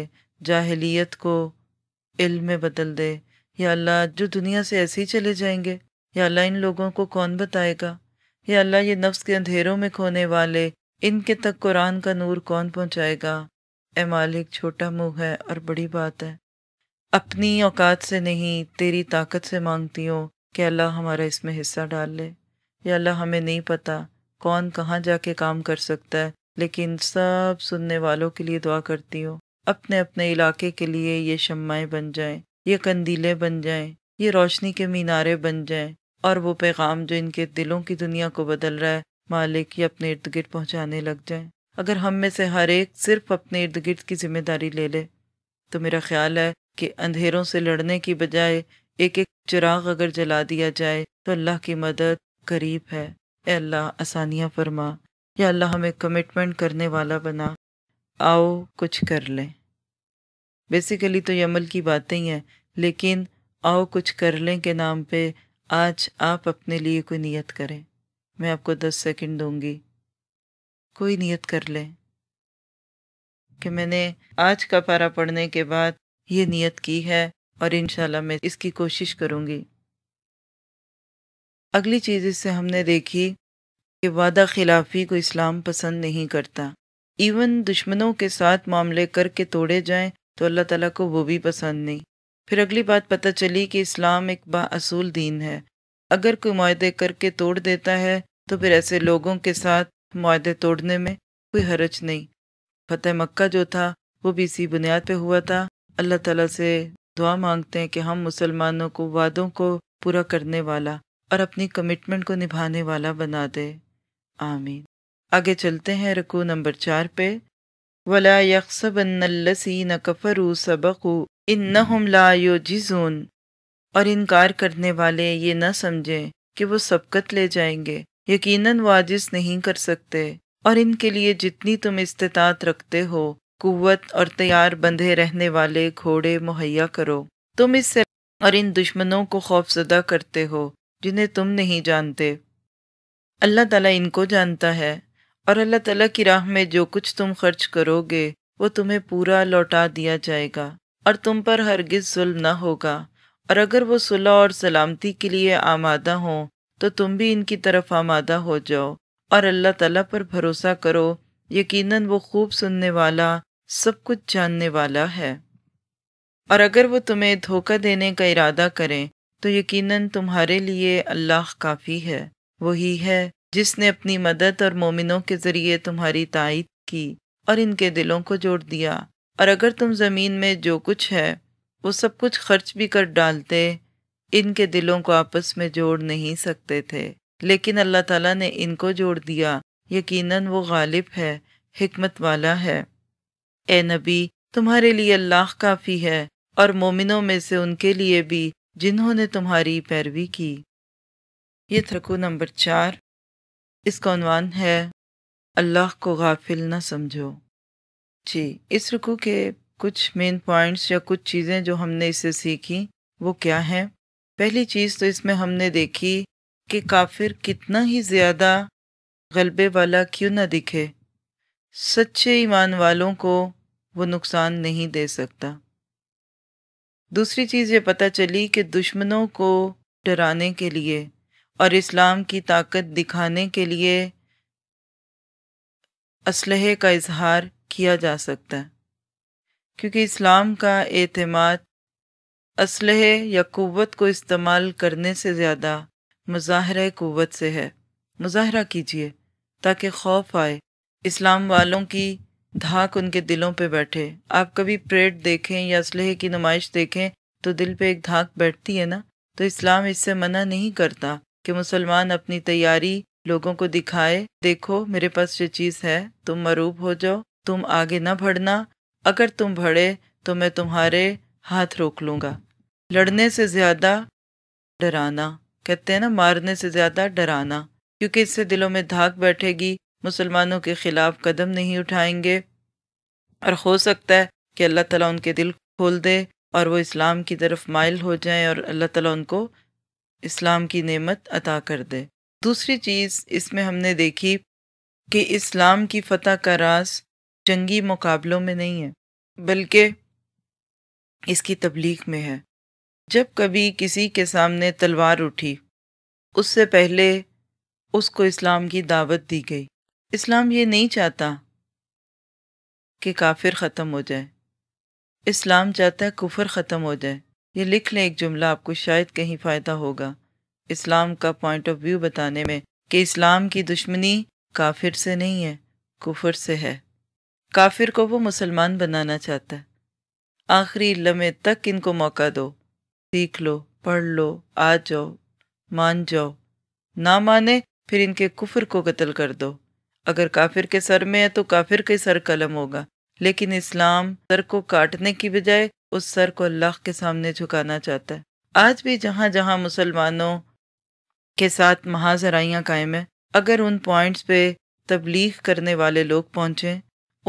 जाहलीत को इल्म में बदल दे या अल्लाह जो दुनिया से ऐसे ही चले जाएंगे या अल्लाह इन लोगों को कौन बताएगा या अल्लाह ये नफ्स के अंधेरों में खोने वाले इनके तक कुरान का नूर कौन पहुंचाएगा ए मालिक छोटा मुंह है और बड़ी बात है अपनी औकात से नहीं तेरी ताकत से मांगती हूँ कि अल्लाह हमारा इसमें हिस्सा डाल ले या अल्लाह हमें नहीं पता कौन कहाँ जाके काम कर सकता है लेकिन सब सुनने वालों के लिए दुआ करती हूँ अपने अपने इलाके के लिए ये शमाएँ बन जाएं ये कंदीलें बन जाएं ये रोशनी के मीनारे बन जाएं और वो पैगाम जो इनके दिलों की दुनिया को बदल रहा है मालिक ये अपने इर्द गिर्द पहुँचाने लग जाएं अगर हम में से हर एक सिर्फ अपने इर्द गिर्द की जिम्मेदारी ले ले तो मेरा ख्याल है कि अंधेरों से लड़ने की बजाय एक एक चिराग अगर जला दिया जाए तो अल्लाह की मदद करीब है ए अल्लाह आसानियाँ फरमा या अल्लाह हमें कमिटमेंट करने वाला बना आओ कुछ कर लें बेसिकली तो ये अमल की बातें ही हैं लेकिन आओ कुछ कर लें के नाम पे आज आप अपने लिए कोई नियत करें मैं आपको दस सेकंड दूंगी कोई नियत कर लें कि मैंने आज का पारा पढ़ने के बाद ये नियत की है और इन मैं इसकी कोशिश करूँगी अगली चीज़ इससे हमने देखी कि वादा खिलाफ़ी को इस्लाम पसंद नहीं करता इवन दुश्मनों के साथ मामले करके तोड़े जाएं तो अल्लाह ताला को वो भी पसंद नहीं फिर अगली बात पता चली कि इस्लाम एक बासूल दीन है अगर कोई माहे करके तोड़ देता है तो फिर ऐसे लोगों के साथ माहे तोड़ने में कोई हरज नहीं फतेह मक्का जो था वो भी इसी बुनियाद पर हुआ था अल्लाह ताला से दुआ मांगते हैं कि हम मुसलमानों को वादों को पूरा करने वाला और अपनी कमिटमेंट को निभाने वाला बना दे आमीन आगे चलते हैं रकू नंबर चार पे वला यकसबन्नलसीन कफरू सबकू इन ला जिजून और इनकार करने वाले ये न समझें कि वो सबकत ले जाएंगे यकीनन वो नहीं कर सकते और इनके लिए जितनी तुम इस्तात रखते हो कुवत और तैयार बंधे रहने वाले घोड़े मुहैया करो तुम इससे और इन दुश्मनों को खौफजदा करते हो जिन्हें तुम नहीं जानते अल्लाह ताला इनको जानता है और अल्लाह ताला की राह में जो कुछ तुम खर्च करोगे वो तुम्हें पूरा लौटा दिया जाएगा और तुम पर हरगिज जुल्म न होगा और अगर वो सुलह और सलामती के लिए आमादा हो तो तुम भी इनकी तरफ आमादा हो जाओ और अल्लाह ताला पर भरोसा करो यकीनन वो खूब सुनने वाला सब कुछ जानने वाला है और अगर वो तुम्हें धोखा देने का इरादा करें तो यकीनन तुम्हारे लिए अल्लाह काफ़ी है वही है जिसने अपनी मदद और मोमिनों के ज़रिए तुम्हारी तायद की और इनके दिलों को जोड़ दिया और अगर तुम ज़मीन में जो कुछ है वो सब कुछ खर्च भी कर डालते इनके दिलों को आपस में जोड़ नहीं सकते थे लेकिन अल्लाह ताला ने इनको जोड़ दिया यकीनन वो गालिब है हिकमत वाला है ए नबी तुम्हारे लिए अल्लाह काफ़ी है और मोमिनों में से उनके लिए भी जिन्होंने तुम्हारी पैरवी की ये थकू नंबर चार इसका अनवान है अल्लाह को गाफिल ना समझो जी इस रुकू के कुछ मेन पॉइंट्स या कुछ चीज़ें जो हमने इसे सीखी वो क्या हैं पहली चीज़ तो इसमें हमने देखी कि काफिर कितना ही ज़्यादा गलबे वाला क्यों ना दिखे सच्चे ईमान वालों को वो नुकसान नहीं दे सकता दूसरी चीज़ ये पता चली कि दुश्मनों को डराने के लिए और इस्लाम की ताकत दिखाने के लिए असलहे का इजहार किया जा सकता है क्योंकि इस्लाम का एतमाद असलहे या क़वत को इस्तेमाल करने से ज़्यादा मुजाहरा क़वत से है मुजाहरा कीजिए ताकि खौफ आए इस्लाम वालों की धाक उनके दिलों पे बैठे आप कभी परेड देखें या असलहे की नुमाइश देखें तो दिल पे एक धाक बैठती है ना तो इस्लाम इससे मना नहीं करता कि मुसलमान अपनी तैयारी लोगों को दिखाए देखो मेरे पास ये चीज़ है तुम मरूब हो जाओ तुम आगे ना बढ़ना अगर तुम भड़े तो मैं तुम्हारे हाथ रोक लूँगा लड़ने से ज़्यादा डराना कहते हैं ना मारने से ज़्यादा डराना क्योंकि इससे दिलों में धाक बैठेगी मुसलमानों के ख़िलाफ़ कदम नहीं उठाएंगे और हो सकता है कि अल्लाह ताला उनके दिल खोल दे और वो इस्लाम की तरफ माइल हो जाएं और अल्लाह ताला उनको इस्लाम की नेमत अता कर दे दूसरी चीज़ इसमें हमने देखी कि इस्लाम की फतह का राज जंगी मुकाबलों में नहीं है बल्कि इसकी तबलीग में है जब कभी किसी के सामने तलवार उठी उससे पहले उसको इस्लाम की दावत दी गई इस्लाम ये नहीं चाहता कि काफिर ख़त्म हो जाए इस्लाम चाहता है कुफर ख़त्म हो जाए ये लिख लें एक जुमला आपको शायद कहीं फ़ायदा होगा इस्लाम का पॉइंट ऑफ व्यू बताने में कि इस्लाम की दुश्मनी काफिर से नहीं है कुफर से है काफिर को वो मुसलमान बनाना चाहता है आखिरी लम्हे तक इनको मौका दो सीख लो पढ़ लो आ जाओ मान जाओ ना माने फिर इनके कुफर को कत्ल कर दो अगर काफिर के सर में है तो काफिर के सर कलम होगा लेकिन इस्लाम सर को काटने की बजाय उस सर को अल्लाह के सामने झुकाना चाहता है आज भी जहाँ जहाँ मुसलमानों के साथ महाजराइयाँ कायम है अगर उन पॉइंट्स पे तबलीग करने वाले लोग पहुंचे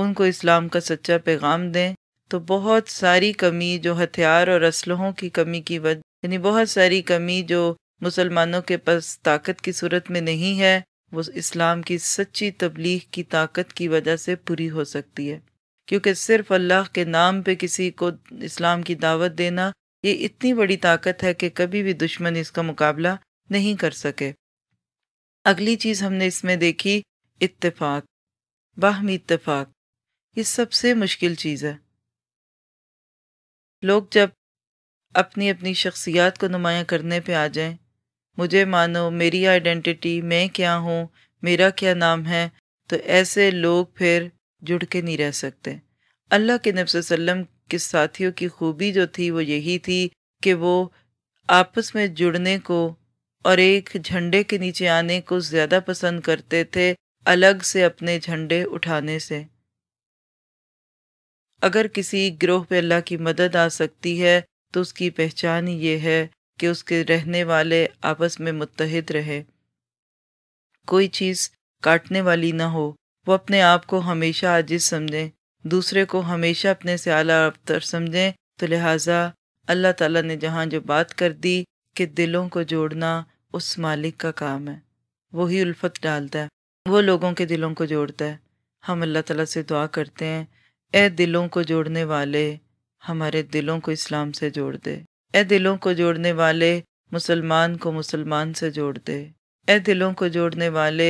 उनको इस्लाम का सच्चा पैगाम दें तो बहुत सारी कमी जो हथियार और असलहों की कमी की वजह यानी बहुत सारी कमी जो मुसलमानों के पास ताकत की सूरत में नहीं है वो इस्लाम की सच्ची तबलीग की ताकत की वजह से पूरी हो सकती है क्योंकि सिर्फ अल्लाह के नाम पे किसी को इस्लाम की दावत देना ये इतनी बड़ी ताकत है कि कभी भी दुश्मन इसका मुकाबला नहीं कर सके अगली चीज़ हमने इसमें देखी इतफाक बाहमी इतफाक ये सबसे मुश्किल चीज़ है लोग जब अपनी अपनी शख्सियात को नुमाया करने पे आ जाएं मुझे मानो मेरी आइडेंटिटी मैं क्या हूँ मेरा क्या नाम है तो ऐसे लोग फिर जुड़ के नहीं रह सकते अल्लाह के नब के साथियों की खूबी जो थी वो यही थी कि वो आपस में जुड़ने को और एक झंडे के नीचे आने को ज़्यादा पसंद करते थे अलग से अपने झंडे उठाने से अगर किसी ग्रोह पे अल्लाह की मदद आ सकती है तो उसकी पहचान ये है कि उसके रहने वाले आपस में मुतहद रहे कोई चीज़ काटने वाली ना हो वो अपने आप को हमेशा आजिज समझें दूसरे को हमेशा अपने से आला अबतर समझें तो लिहाजा अल्लाह ताला ने जहाँ जो बात कर दी कि दिलों को जोड़ना उस मालिक का काम है वही उल्फत डालता है वो लोगों के दिलों को जोड़ता है हम अल्लाह ताला से दुआ करते हैं ए दिलों को जोड़ने वाले हमारे दिलों को इस्लाम से जोड़ दे ए दिलों को जोड़ने वाले मुसलमान को मुसलमान से जोड़ दे ए दिलों को जोड़ने वाले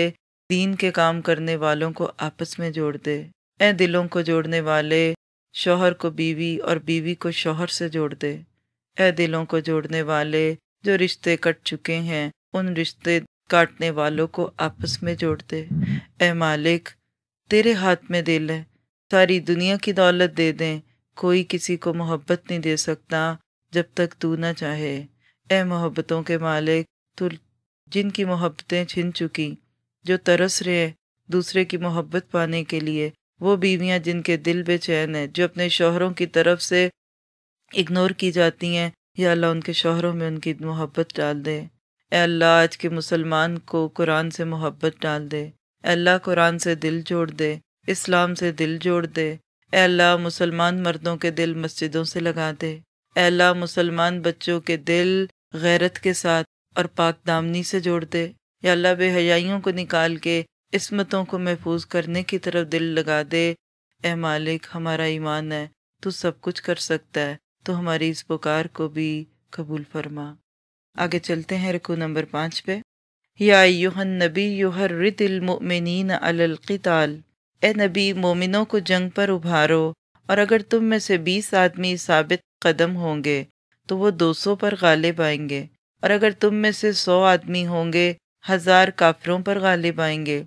दीन के काम करने वालों को आपस में जोड़ दे ए दिलों को जोड़ने वाले शोहर को बीवी और बीवी को शोहर से जोड़ दे ए दिलों को जोड़ने वाले जो रिश्ते कट चुके हैं उन रिश्ते काटने वालों को आपस में जोड़ दे ए मालिक तेरे हाथ में दिल है सारी दुनिया की दौलत दे दें कोई किसी को मोहब्बत नहीं दे सकता जब तक तू ना चाहे ए मोहब्बतों के मालिक तू जिनकी मोहब्बतें छिन चुकी जो तरस रहे दूसरे की मोहब्बत पाने के लिए वो बीवियां जिनके दिल बेचैन हैं जो अपने शोहरों की तरफ से इग्नोर की जाती हैं या अल्लाह उनके शोहरों में उनकी मोहब्बत डाल दे अल्लाह आज के मुसलमान को कुरान से मोहब्बत डाल दे अल्लाह कुरान से दिल जोड़ दे इस्लाम से दिल जोड़ दे अल्लाह मुसलमान मर्दों के दिल मस्जिदों से लगा दे एला मुसलमान बच्चों के दिल गैरत के साथ और पाक दामनी से जोड़ दे या अल्लाह बेहयाइयों को निकाल के इसमतों को महफूज करने की तरफ दिल लगा दे ए मालिक हमारा ईमान है तू सब कुछ कर सकता है तो हमारी इस पुकार को भी कबूल फरमा आगे चलते हैं रकू नंबर पाँच पे या युहन नबी यूहर रितिलमिन अलकताल ए नबी मोमिनों को जंग पर उभारो और अगर तुम में से बीस आदमी साबित कदम होंगे तो वो दो सौ पर गालिब आएंगे और अगर तुम में से सौ आदमी होंगे हजार काफरों पर गालिब आएंगे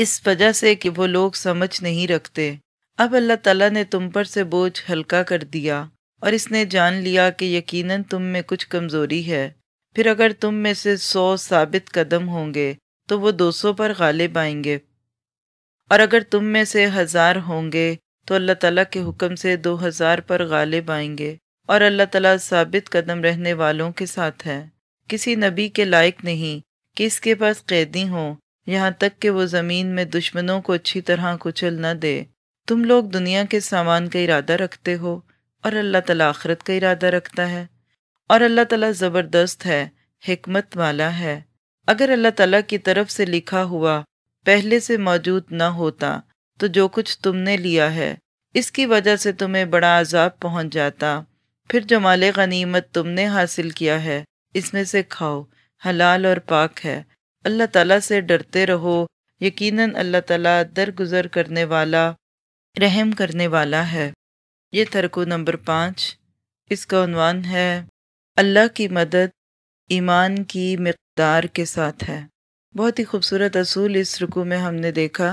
इस वजह से कि वो लोग समझ नहीं रखते अब अल्लाह ताला ने तुम पर से बोझ हल्का कर दिया और इसने जान लिया कि यकीनन तुम में कुछ कमज़ोरी है फिर अगर तुम में से सौ साबित कदम होंगे तो वो दो सौ पर गालिब आएंगे और अगर तुम में से हजार होंगे तो अल्लाह ताला के हुक्म से दो हज़ार पर गालिब आएंगे और अल्लाह ताला साबित कदम रहने वालों के साथ है किसी नबी के लायक नहीं कि इसके पास कैदी हों यहाँ तक कि वो ज़मीन में दुश्मनों को अच्छी तरह कुचल न दे तुम लोग दुनिया के सामान का इरादा रखते हो और अल्लाह ताला आखरत का इरादा रखता है और अल्लाह ताला ज़बरदस्त है हमत वाला है अगर अल्लाह ताला की तरफ से लिखा हुआ पहले से मौजूद न होता तो जो कुछ तुमने लिया है इसकी वजह से तुम्हें बड़ा अजाब पहुंच जाता फिर जो माल गनीमत तुमने हासिल किया है इसमें से खाओ हलाल और पाक है अल्लाह ताला से डरते रहो यकीनन अल्लाह ताला दरगुजर करने वाला रहम करने वाला है ये थरको नंबर पाँच इसका है अल्लाह की मदद ईमान की मकदार के साथ है बहुत ही खूबसूरत असूल इस रुकू में हमने देखा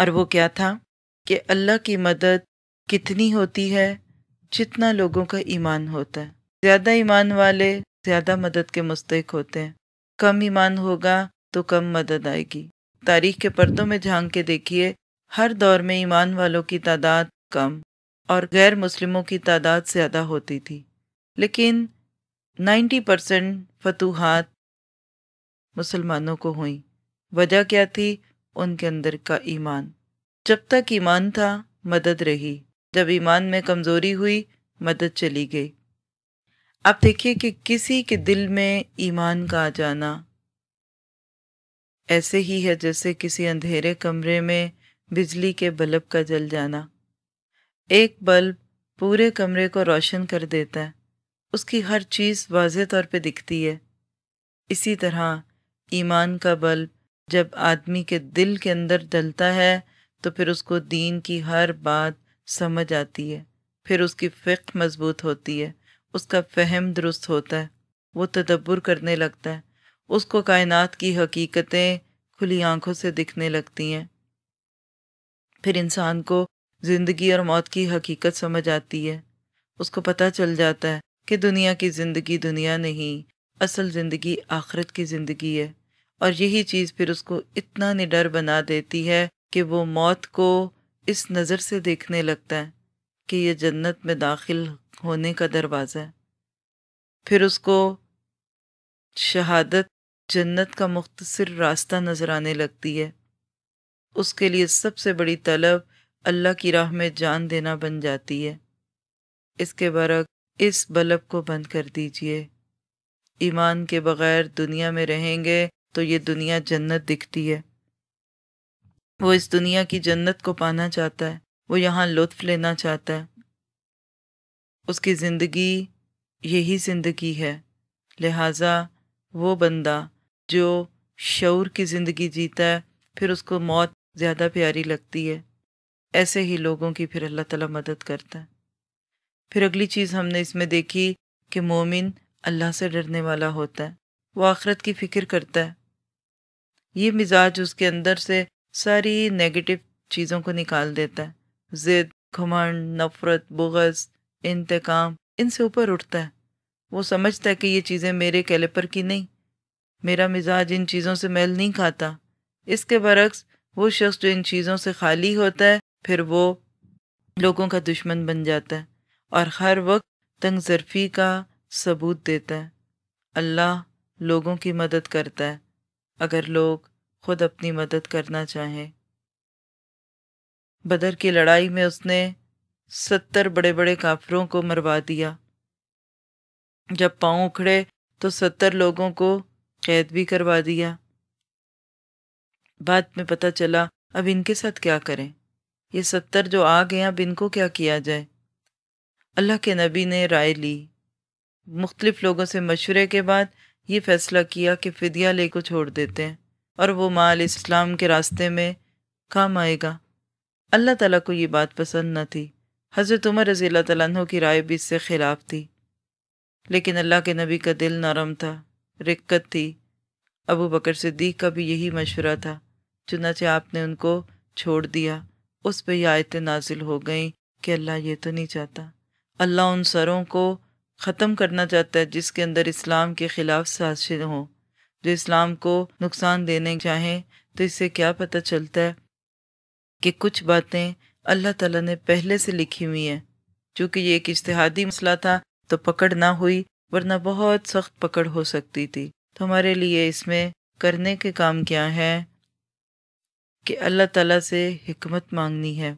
और वो क्या था कि अल्लाह की मदद कितनी होती है जितना लोगों का ईमान होता है ज़्यादा ईमान वाले ज़्यादा मदद के मुस्तक होते हैं कम ईमान होगा तो कम मदद आएगी तारीख के पर्दों में झांक के देखिए हर दौर में ईमान वालों की तादाद कम और गैर मुस्लिमों की तादाद ज़्यादा होती थी लेकिन 90 परसेंट फतूहत मुसलमानों को हुई वजह क्या थी उनके अंदर का ईमान जब तक ईमान था मदद रही जब ईमान में कमज़ोरी हुई मदद चली गई आप देखिए कि किसी के दिल में ईमान का आ जाना ऐसे ही है जैसे किसी अंधेरे कमरे में बिजली के बल्ब का जल जाना एक बल्ब पूरे कमरे को रोशन कर देता है उसकी हर चीज़ वाज तौर पे दिखती है इसी तरह ईमान का बल्ब जब आदमी के दिल के अंदर डलता है तो फिर उसको दीन की हर बात समझ आती है फिर उसकी फ़िक्र मजबूत होती है उसका फहम दुरुस्त होता है वो तदब्बर करने लगता है उसको कायनात की हकीकतें खुली आंखों से दिखने लगती हैं फिर इंसान को ज़िंदगी और मौत की हकीकत समझ आती है उसको पता चल जाता है कि दुनिया की ज़िंदगी दुनिया नहीं असल ज़िंदगी आखरत की ज़िंदगी है और यही चीज़ फिर उसको इतना निडर बना देती है कि वो मौत को इस नज़र से देखने लगता है कि ये जन्नत में दाखिल होने का दरवाज़ा है फिर उसको शहादत जन्नत का मुख्तसर रास्ता नज़र आने लगती है उसके लिए सबसे बड़ी तलब अल्लाह की राह में जान देना बन जाती है इसके बरक इस बलब को बंद कर दीजिए ईमान के बग़ैर दुनिया में रहेंगे तो ये दुनिया जन्नत दिखती है वो इस दुनिया की जन्नत को पाना चाहता है वो यहाँ लुत्फ लेना चाहता है उसकी ज़िंदगी यही ज़िंदगी है लिहाजा वो बंदा जो शौर की ज़िंदगी जीता है फिर उसको मौत ज़्यादा प्यारी लगती है ऐसे ही लोगों की फिर अल्लाह ताला मदद करता है फिर अगली चीज़ हमने इसमें देखी कि मोमिन अल्लाह से डरने वाला होता है वो आखरत की फ़िक्र करता है ये मिजाज उसके अंदर से सारी नेगेटिव चीज़ों को निकाल देता है ज़िद घमंड नफ़रत बुगज इंतकाम इनसे ऊपर उठता है वो समझता है कि ये चीज़ें मेरे कैलेपर की नहीं मेरा मिजाज इन चीज़ों से मैल नहीं खाता इसके बरक्स वो शख्स जो इन चीज़ों से खाली होता है फिर वो लोगों का दुश्मन बन जाता है और हर वक्त तंगज़रफ़ी का सबूत देता है अल्लाह लोगों की मदद करता है अगर लोग खुद अपनी मदद करना चाहें बदर की लड़ाई में उसने सत्तर बड़े बड़े काफरों को मरवा दिया जब पाँव उखड़े तो सत्तर लोगों को कैद भी करवा दिया बाद में पता चला अब इनके साथ क्या करें ये सत्तर जो आ गए अब इनको क्या किया जाए अल्लाह के नबी ने राय ली मुख्तलिफ लोगों से मशवरे के बाद ये फैसला किया कि फिदिया ले को छोड़ देते हैं और वो माल इस्लाम के रास्ते में काम आएगा अल्लाह ताला को ये बात पसंद न थी हज़रत उमर रज़ी तैन की राय भी इससे ख़िलाफ़ थी लेकिन अल्लाह के नबी का दिल नरम था रिक्कत थी अबू बकर सिद्दीक का भी यही मशवरा था चुनाचे आपने उनको छोड़ दिया उस पर यह आयतें नाजिल हो गई कि अल्लाह ये तो नहीं चाहता अल्लाह उन सरों को ख़त्म करना चाहता है जिसके अंदर इस्लाम के ख़िलाफ़ साजिशें हों जो इस्लाम को नुकसान देने चाहें तो इससे क्या पता चलता है कि कुछ बातें अल्लाह ताला ने पहले से लिखी हुई हैं चूँकि ये एक इश्तहादी मसला था तो पकड़ ना हुई वरना बहुत सख्त पकड़ हो सकती थी तो हमारे लिए इसमें करने के काम क्या है कि अल्लाह ताला से हिकमत मांगनी है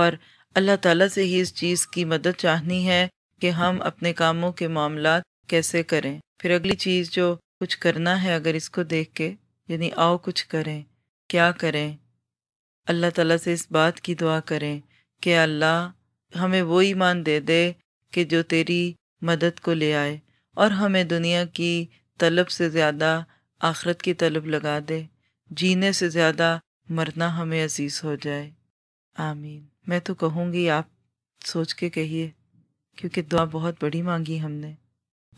और अल्लाह ताला से ही इस चीज़ की मदद चाहनी है कि हम अपने कामों के मामला कैसे करें फिर अगली चीज़ जो कुछ करना है अगर इसको देख के यानी आओ कुछ करें क्या करें अल्लाह ताला से इस बात की दुआ करें कि अल्लाह हमें वो ईमान दे दे कि जो तेरी मदद को ले आए और हमें दुनिया की तलब से ज़्यादा आखरत की तलब लगा दे जीने से ज़्यादा मरना हमें अजीज़ हो जाए आमीन मैं तो कहूँगी आप सोच के कहिए क्योंकि दुआ बहुत बड़ी मांगी हमने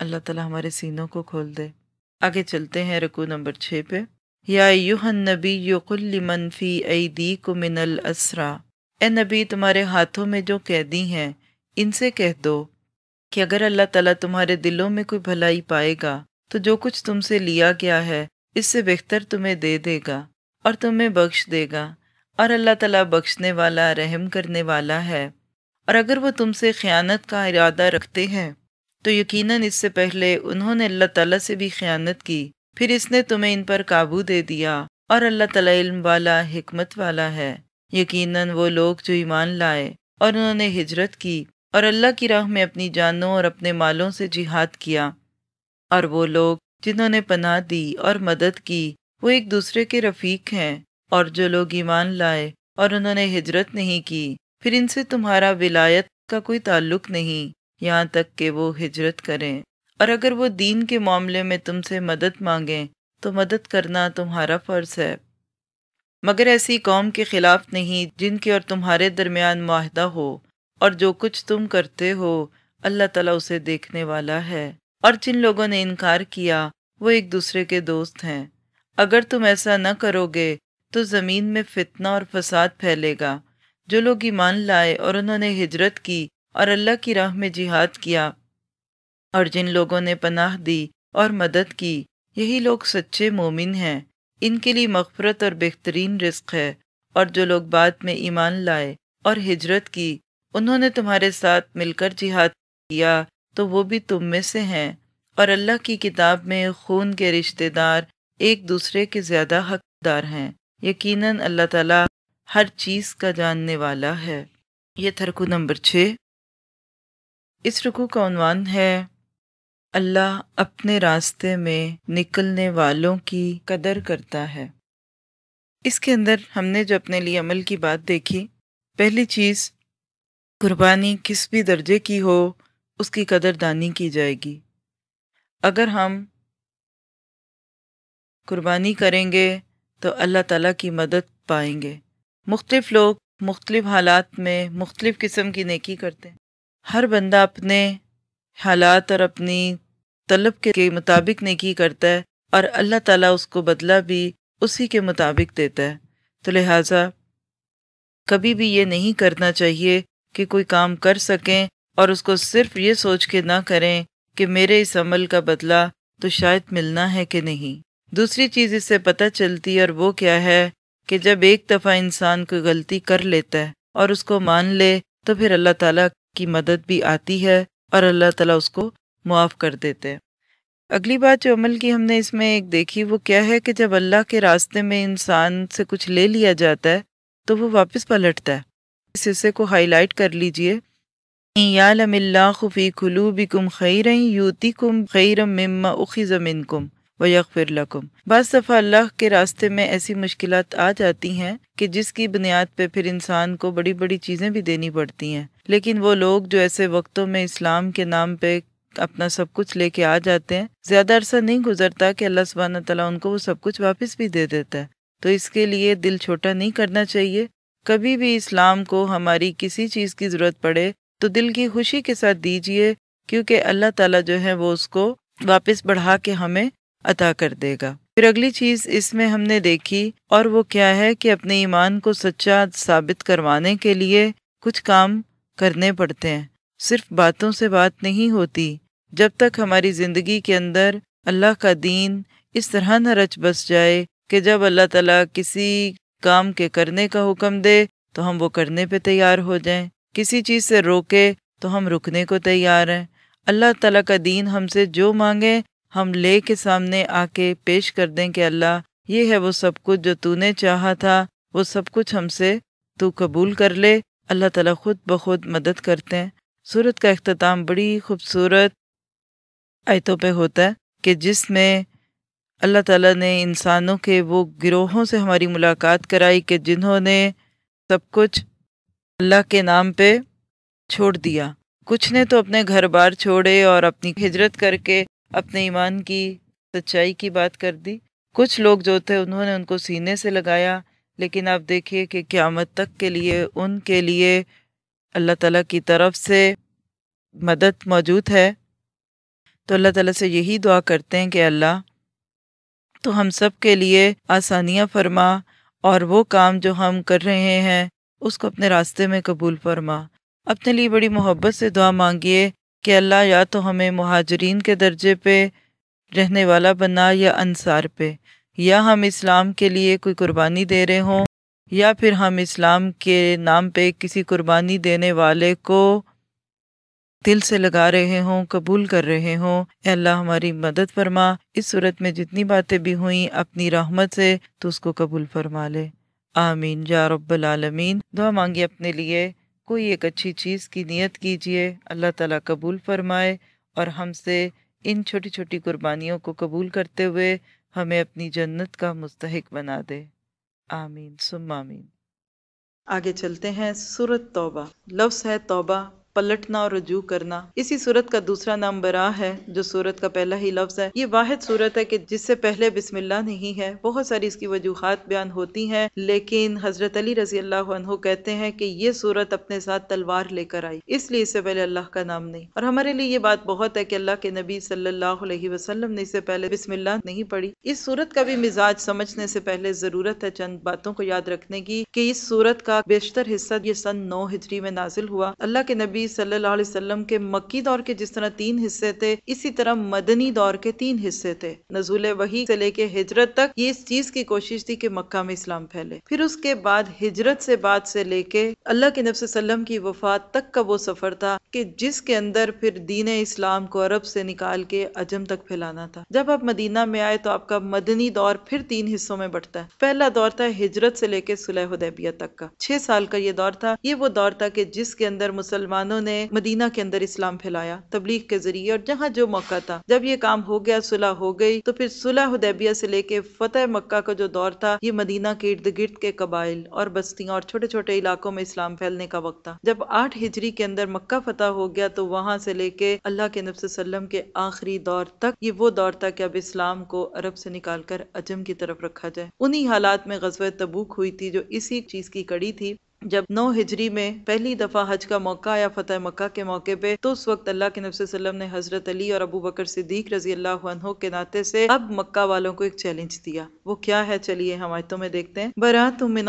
अल्लाह ताला हमारे सीनों को खोल दे आगे चलते हैं रकू नंबर छः पे या यूहन नबी युकुल मनफी दी को मिनल असरा ए नबी तुम्हारे हाथों में जो कैदी हैं इनसे कह दो कि अगर अल्लाह ताला तुम्हारे दिलों में कोई भलाई पाएगा तो जो कुछ तुमसे लिया गया है इससे बेहतर तुम्हें दे देगा और तुम्हें बख्श देगा और अल्लाह ताला बख्शने वाला रहम करने वाला है और अगर वो तुमसे ख़यानत का इरादा रखते हैं तो यकीनन इससे पहले उन्होंने अल्लाह ताला से भी ख़यानत की फिर इसने तुम्हें इन पर काबू दे दिया और अल्लाह ताला इल्म वाला हिकमत वाला है यकीनन वो लोग जो ईमान लाए और उन्होंने हिजरत की और अल्लाह की राह में अपनी जानों और अपने मालों से जिहाद किया और वो लोग जिन्होंने पनाह दी और मदद की वो एक दूसरे के रफ़ीक हैं और जो लोग ईमान लाए और उन्होंने हिजरत नहीं की फिर इनसे तुम्हारा विलायत का कोई ताल्लुक नहीं यहाँ तक कि वो हिजरत करें और अगर वो दीन के मामले में तुमसे मदद मांगें तो मदद करना तुम्हारा फ़र्ज है मगर ऐसी कौम के ख़िलाफ़ नहीं जिनके और तुम्हारे दरमियान माहदा हो और जो कुछ तुम करते हो अल्लाह तला उसे देखने वाला है और जिन लोगों ने इनकार किया वो एक दूसरे के दोस्त हैं अगर तुम ऐसा न करोगे तो ज़मीन में फितना और फसाद फैलेगा जो लोग ईमान लाए और उन्होंने हिजरत की और अल्लाह की राह में जिहाद किया और जिन लोगों ने पनाह दी और मदद की यही लोग सच्चे मोमिन हैं इनके लिए मफफरत और बेहतरीन रिस्क है और जो लोग बाद में ईमान लाए और हिजरत की उन्होंने तुम्हारे साथ मिलकर जिहाद किया तो वो भी तुम में से हैं और अल्लाह की किताब में खून के रिश्तेदार एक दूसरे के ज़्यादा हकदार हैं यकीनन अल्लाह ताला हर चीज़ का जानने वाला है ये था रुकू नंबर छः इस रुकू का उनवान है अल्लाह अपने रास्ते में निकलने वालों की कदर करता है इसके अंदर हमने जो अपने लिए अमल की बात देखी पहली चीज़ कुर्बानी किस भी दर्जे की हो उसकी कदरदानी की जाएगी अगर हम कुर्बानी करेंगे तो अल्लाह ताला की मदद पाएंगे मुख्तलिफ लोग मुख्तलिफ हालात में मुख्तलिफ किस्म की नेकी करते हैं हर बंदा अपने हालात और अपनी तलब के मुताबिक नेकी करता है और अल्लाह ताला उसको बदला भी उसी के मुताबिक देता है तो लिहाजा कभी भी ये नहीं करना चाहिए कि कोई काम कर सकें और उसको सिर्फ ये सोच के ना करें कि मेरे इस अमल का बदला तो शायद मिलना है कि नहीं दूसरी चीज़ इससे पता चलती है और वो क्या है कि जब एक दफ़ा इंसान कोई गलती कर लेता है और उसको मान ले तो फिर अल्लाह ताला की मदद भी आती है और अल्लाह ताला उसको मुआफ़ कर देते हैं अगली बात जो अमल की हमने इसमें एक देखी वो क्या है कि जब अल्लाह के रास्ते में इंसान से कुछ ले लिया जाता है तो वो वापस पलटता है इस हिस्से को हाईलाइट कर लीजिए लमिल्ला ख़ुफ़ी खुलू खलूबिकुम खैर यूती कुम खैर मम्मा उखी ज़मीन कुम व यकफिर लकुम बस दफ़ा अल्लाह के रास्ते में ऐसी मुश्किल आ जाती हैं कि जिसकी बुनियाद पे फिर इंसान को बड़ी बड़ी चीज़ें भी देनी पड़ती हैं लेकिन वो लोग जो ऐसे वक्तों में इस्लाम के नाम पे अपना सब कुछ लेके आ जाते हैं ज़्यादा अरसा नहीं गुजरता कि अल्लाह सुबहाना तला उनको वो सब कुछ वापस भी दे देता है तो इसके लिए दिल छोटा नहीं करना चाहिए कभी भी इस्लाम को हमारी किसी चीज़ की ज़रूरत पड़े तो दिल की खुशी के साथ दीजिए क्योंकि अल्लाह ताला जो है वो उसको वापस बढ़ा के हमें अता कर देगा फिर अगली चीज इसमें हमने देखी और वो क्या है कि अपने ईमान को सच्चा साबित करवाने के लिए कुछ काम करने पड़ते हैं सिर्फ बातों से बात नहीं होती जब तक हमारी ज़िंदगी के अंदर अल्लाह का दीन इस तरह न रच बस जाए कि जब अल्लाह तला किसी काम के करने का हुक्म दे तो हम वो करने पे तैयार हो जाएं किसी चीज़ से रोके तो हम रुकने को तैयार हैं अल्लाह तला का दीन हमसे जो मांगे हम ले के सामने आके पेश कर दें कि अल्लाह ये है वो सब कुछ जो तूने चाहा था वो सब कुछ हमसे तू कबूल कर ले अल्लाह ताला खुद ब खुद मदद करते हैं सूरत का अख्ताम बड़ी खूबसूरत आयतों पे होता है कि जिसमें अल्लाह ताला ने इंसानों के वो गिरोहों से हमारी मुलाकात कराई कि जिन्होंने सब कुछ अल्लाह के नाम पे छोड़ दिया कुछ ने तो अपने घर बार छोड़े और अपनी हिजरत करके अपने ईमान की सच्चाई की बात कर दी कुछ लोग जो थे उन्होंने उनको सीने से लगाया लेकिन आप देखिए कि क़्यामत तक के लिए उनके लिए अल्लाह ताला की तरफ से मदद मौजूद है तो अल्लाह ताला से यही दुआ करते हैं कि अल्लाह तो हम सब के लिए आसानियाँ फरमा और वो काम जो हम कर रहे हैं उसको अपने रास्ते में कबूल फरमा अपने लिए बड़ी मोहब्बत से दुआ मांगिए कि अल्लाह या तो हमें महाजरीन के दर्जे पे रहने वाला बना या अनसार पे या हम इस्लाम के लिए कोई कुर्बानी दे रहे हों या फिर हम इस्लाम के नाम पे किसी कुर्बानी देने वाले को दिल से लगा रहे हों कबूल कर रहे हों अल्लाह हमारी मदद फरमा इस सूरत में जितनी बातें भी हुई अपनी रहमत से तो उसको कबूल फरमा ले आमीन या रब्बल आलमीन दुआ मांगी अपने लिए कोई एक अच्छी चीज़ की नियत कीजिए अल्लाह ताला कबूल फरमाए और हमसे इन छोटी छोटी कुर्बानियों को कबूल करते हुए हमें अपनी जन्नत का मुस्तहक बना दे आमीन सुम आमीन आगे चलते हैं सूरत तौबा लफ्स है तौबा पलटना और रजू करना इसी सूरत का दूसरा नाम बरा है जो सूरत का पहला ही लफ्ज है ये वाहिद सूरत है कि जिससे पहले बिस्मिल्लाह नहीं है बहुत सारी इसकी वजूहत बयान होती हैं लेकिन हजरत अली रजी अल्लाह कहते हैं कि ये सूरत अपने साथ तलवार लेकर आई इसलिए इससे पहले अल्लाह का नाम नहीं और हमारे लिए ये बात बहुत है कि अल्लाह के नबी सल्लल्लाहु अलैहि वसल्लम ने इससे पहले बिस्मिल्लाह नहीं पढ़ी इस सूरत का भी मिजाज समझने से पहले जरूरत है चंद बातों को याद रखने की कि इस सूरत का बेशतर हिस्सा ये सन नौ हिजरी में नाजिल हुआ अल्लाह के नबी नबी सल्लल्लाहु अलैहि वसल्लम के मक्की दौर के जिस तरह तीन हिस्से थे इसी तरह मदनी दौर के तीन हिस्से थे नजूल वही से लेके हिजरत तक ये इस चीज की कोशिश थी कि मक्का में इस्लाम फैले फिर उसके बाद हिजरत से बाद से लेके अल्लाह के नब वसल्लम की वफात तक का वो सफर था कि जिसके अंदर फिर दीन इस्लाम को अरब से निकाल के अजम तक फैलाना था जब आप मदीना में आए तो आपका मदनी दौर फिर तीन हिस्सों में बढ़ता है पहला दौर था हिजरत से लेके सुलह उदैबिया तक का छह साल का ये दौर था ये वो दौर था कि जिसके अंदर मुसलमान मुसलमानों ने मदीना के अंदर इस्लाम फैलाया तबलीग के जरिए और जहाँ जो मौका था जब ये काम हो गया सुलह हो गई तो फिर सुलह हुदैबिया से लेके फतेह मक्का का जो दौर था ये मदीना के इर्द गिर्द के कबाइल और बस्तियां और छोटे छोटे इलाकों में इस्लाम फैलने का वक्त था जब आठ हिजरी के अंदर मक्का फतेह हो गया तो वहाँ से लेके अल्लाह के नब्सम के आखिरी दौर तक ये वो दौर था कि अब इस्लाम को अरब से निकाल कर अजम की तरफ रखा जाए उन्हीं हालात में गजब तबूक हुई थी जो इसी चीज की कड़ी थी जब नौ हिजरी में पहली दफ़ा हज का मौका आया फतेह मक्का के मौके पे तो उस वक्त अल्लाह के नबी ने हज़रत अली और अबू बकर सिद्दीक रजी अल्लाह के नाते से अब मक्का वालों को एक चैलेंज दिया वो क्या है चलिए हम आयतों में देखते हैं बरा तुम मिन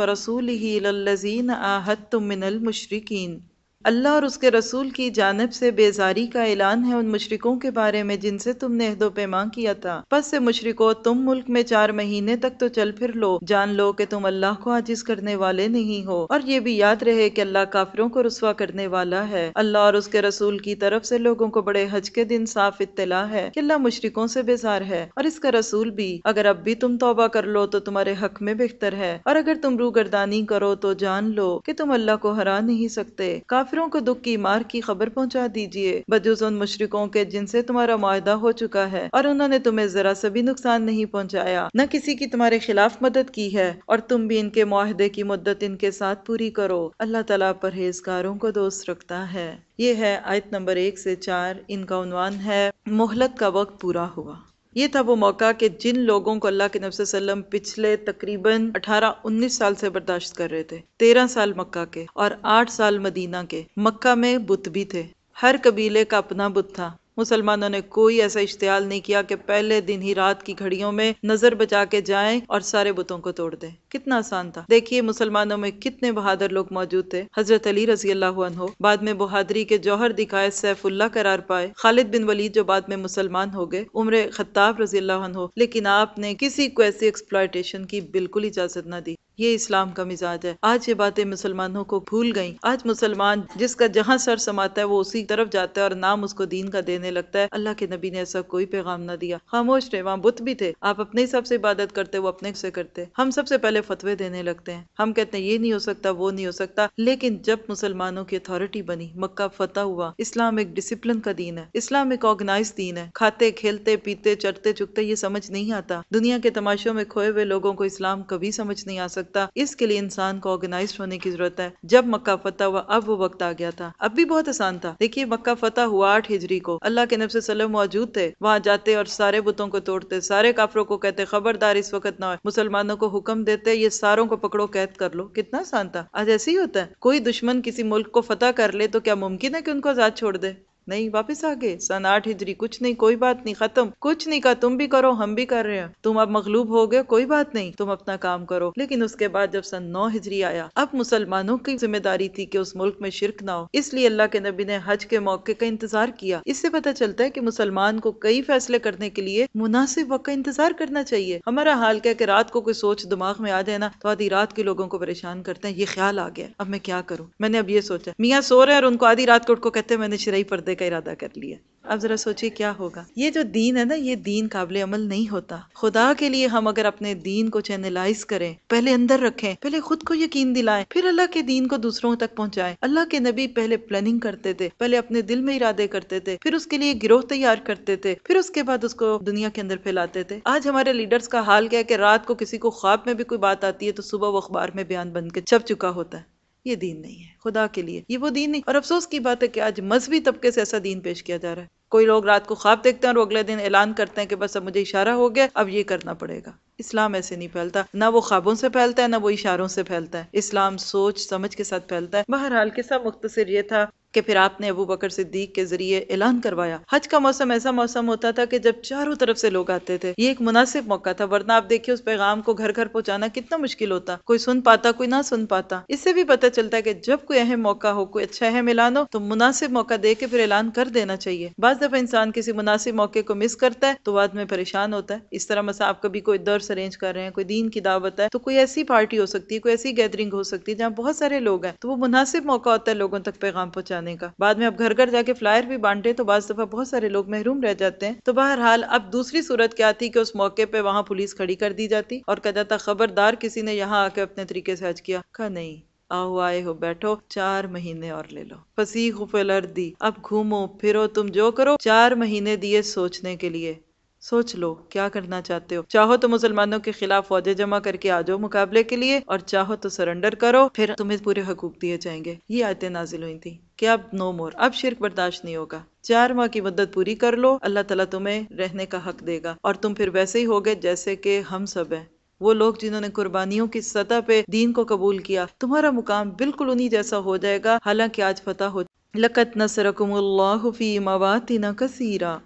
व रसूल ही आहत तुम मिनल मुशरकिन अल्लाह और उसके रसूल की जानब से बेजारी का ऐलान है उन मशरकों के बारे में जिनसे तुमने अहदो पैमा किया था बस से मुशरको तुम मुल्क में चार महीने तक तो चल फिर लो जान लो कि तुम अल्लाह को आजिज करने वाले नहीं हो और ये भी याद रहे कि अल्लाह काफिरों को रसुआ करने वाला है अल्लाह और उसके रसूल की तरफ से लोगों को बड़े हज के दिन साफ इतला है कि अल्लाह मुशरकों से बेजार है और इसका रसूल भी अगर अब भी तुम तोबा कर लो तो तुम्हारे हक में बेहतर है और अगर तुम रूगरदानी करो तो जान लो कि तुम अल्लाह को हरा नहीं सकते काफी काफिरों को दुख की मार की खबर पहुँचा दीजिए बजुज उन मुशरकों के जिनसे तुम्हारा माहदा हो चुका है और उन्होंने तुम्हें जरा सा भी नुकसान नहीं पहुँचाया न किसी की तुम्हारे खिलाफ मदद की है और तुम भी इनके माहदे की मदद इनके साथ पूरी करो अल्लाह तला परहेजगारों को दोस्त रखता है ये है आयत नंबर एक से चार इनका उनवान है मोहलत का वक्त पूरा हुआ ये था वो मौका कि जिन लोगों को अल्लाह के नबी वसल्लम पिछले तकरीबन 18-19 साल से बर्दाश्त कर रहे थे 13 साल मक्का के और 8 साल मदीना के मक्का में बुत भी थे हर कबीले का अपना बुत था मुसलमानों ने कोई ऐसा इश्तियाल नहीं किया कि पहले दिन ही रात की घड़ियों में नजर बचा के जाएं और सारे बुतों को तोड़ दें कितना आसान था देखिए मुसलमानों में कितने बहादुर लोग मौजूद थे हजरत अली रजी अल्लाह बाद में बहादरी के जौहर दिखाए सैफुल्ला करार पाए खालिद बिन वलीद जो बाद में मुसलमान हो गए उम्र खत्ताब रजी अल्लाह लेकिन आपने किसी को ऐसी एक्सप्लाइटेशन की बिल्कुल इजाजत न दी ये इस्लाम का मिजाज है आज ये बातें मुसलमानों को भूल गई आज मुसलमान जिसका जहां सर समाता है वो उसी तरफ जाता है और नाम उसको दीन का देने लगता है अल्लाह के नबी ने ऐसा कोई पैगाम ना दिया खामोश रहे वहाँ बुत भी थे आप अपने हिसाब से इबादत करते वो अपने से करते हम सबसे पहले फतवे देने लगते हैं हम कहते हैं ये नहीं हो सकता वो नहीं हो सकता लेकिन जब मुसलमानों की अथॉरिटी बनी मक्का फतेह हुआ इस्लाम एक डिसिप्लिन का दीन है इस्लाम एक ऑर्गेनाइज दीन है खाते खेलते पीते चढ़ते चुकते ये समझ नहीं आता दुनिया के तमाशों में खोए हुए लोगों को इस्लाम कभी समझ नहीं आ सकता सकता इसके लिए इंसान को ऑर्गेनाइज होने की जरूरत है जब मक्का फतह हुआ अब वो वक्त आ गया था अब भी बहुत आसान था देखिए मक्का फतह हुआ आठ हिजरी को अल्लाह के नबसे सलम मौजूद थे वहाँ जाते और सारे बुतों को तोड़ते सारे काफरों को कहते खबरदार इस वक्त ना मुसलमानों को हुक्म देते ये सारों को पकड़ो कैद कर लो कितना आसान था आज ऐसे ही होता है कोई दुश्मन किसी मुल्क को फतेह कर ले तो क्या मुमकिन है कि उनको आजाद छोड़ दे नहीं वापस आ गए सन आठ हिजरी कुछ नहीं कोई बात नहीं खत्म कुछ नहीं कहा तुम भी करो हम भी कर रहे हैं तुम अब मखलूब हो गए कोई बात नहीं तुम अपना काम करो लेकिन उसके बाद जब सन नौ हिजरी आया अब मुसलमानों की जिम्मेदारी थी कि उस मुल्क में शिरक ना हो इसलिए अल्लाह के नबी ने हज के मौके का इंतजार किया इससे पता चलता है की मुसलमान को कई फैसले करने के लिए मुनासिब वक्त का इंतजार करना चाहिए हमारा हाल क्या की रात को कोई सोच दिमाग में आ जाए तो आधी रात के लोगों को परेशान करते हैं ये ख्याल आ गया अब मैं क्या करूँ मैंने अब ये सोचा मियाँ सो रहे हैं और उनको आधी रात को उठ को कहते हैं मैंने शराई पर्दे पर्दे का इरादा कर लिया अब ज़रा सोचिए क्या होगा ये जो दीन है ना ये दीन काबिल अमल नहीं होता खुदा के लिए हम अगर अपने दीन को चैनलाइज करें पहले अंदर रखें पहले खुद को यकीन दिलाएं फिर अल्लाह के दीन को दूसरों तक पहुंचाएं अल्लाह के नबी पहले प्लानिंग करते थे पहले अपने दिल में इरादे करते थे फिर उसके लिए गिरोह तैयार करते थे फिर उसके बाद उसको दुनिया के अंदर फैलाते थे आज हमारे लीडर्स का हाल क्या है कि रात को किसी को ख्वाब में भी कोई बात आती है तो सुबह वो अखबार में बयान बन के छप चुका होता है ये दीन नहीं है खुदा के लिए ये वो दीन नहीं और अफसोस की बात है कि आज मजहबी तबके से ऐसा दीन पेश किया जा रहा है कोई लोग रात को ख्वाब देखते हैं और अगले दिन ऐलान करते हैं कि बस अब मुझे इशारा हो गया अब ये करना पड़ेगा इस्लाम ऐसे नहीं फैलता ना वो ख्वाबों से फैलता है ना वो इशारों से फैलता है इस्लाम सोच समझ के साथ फैलता है बहरहाल किस्सा मुख्तर ये था कि फिर आपने अबू बकर सिद्दीक के जरिए ऐलान करवाया हज का मौसम ऐसा मौसम होता था कि जब चारों तरफ से लोग आते थे ये एक मुनासिब मौका था वरना आप देखिए उस पैगाम को घर घर पहुंचाना कितना मुश्किल होता कोई सुन पाता कोई ना सुन पाता इससे भी पता चलता है कि जब कोई अहम मौका हो कोई अच्छा अहम ऐलान हो तो मुनासिब मौका दे के फिर ऐलान कर देना चाहिए बस दफा इंसान किसी मुनासिब मौके को मिस करता है तो बाद में परेशान होता है इस तरह मसा आप कभी कोई दर्स अरेंज कर रहे हैं कोई दीन की दावत है तो कोई ऐसी पार्टी हो सकती है कोई ऐसी गैदरिंग हो सकती है जहाँ बहुत सारे लोग हैं तो वो मुनासिब मौका होता है लोगों तक पैगाम पहुंचाना जाने का बाद में अब घर घर जाके फ्लायर भी बांटे तो बाज दफा बहुत सारे लोग महरूम रह जाते हैं तो बहरहाल अब दूसरी सूरत क्या थी कि उस मौके पर वहाँ पुलिस खड़ी कर दी जाती और कह जाता खबरदार किसी ने यहाँ आके अपने तरीके से हज किया कहा नहीं आओ आए हो बैठो चार महीने और ले लो फसी खुफ दी अब घूमो फिरो तुम जो करो चार महीने दिए सोचने के लिए सोच लो क्या करना चाहते हो चाहो तो मुसलमानों के खिलाफ फौजें जमा करके आ जाओ मुकाबले के लिए और चाहो तो सरेंडर करो फिर तुम्हें पूरे हकूक दिए जाएंगे ये आयतें नाजिल हुई थी कि अब नो मोर अब शिरक बर्दाश्त नहीं होगा चार माह की मदद पूरी कर लो अल्लाह तला तुम्हें रहने का हक देगा और तुम फिर वैसे ही गए जैसे कि हम सब हैं वो लोग जिन्होंने कुर्बानियों की सतह पे दीन को कबूल किया तुम्हारा मुकाम बिल्कुल उन्हीं जैसा हो जाएगा हालांकि आज फतह हो लकत नसरकुमुल्लाहु फी मवातिना कसीरा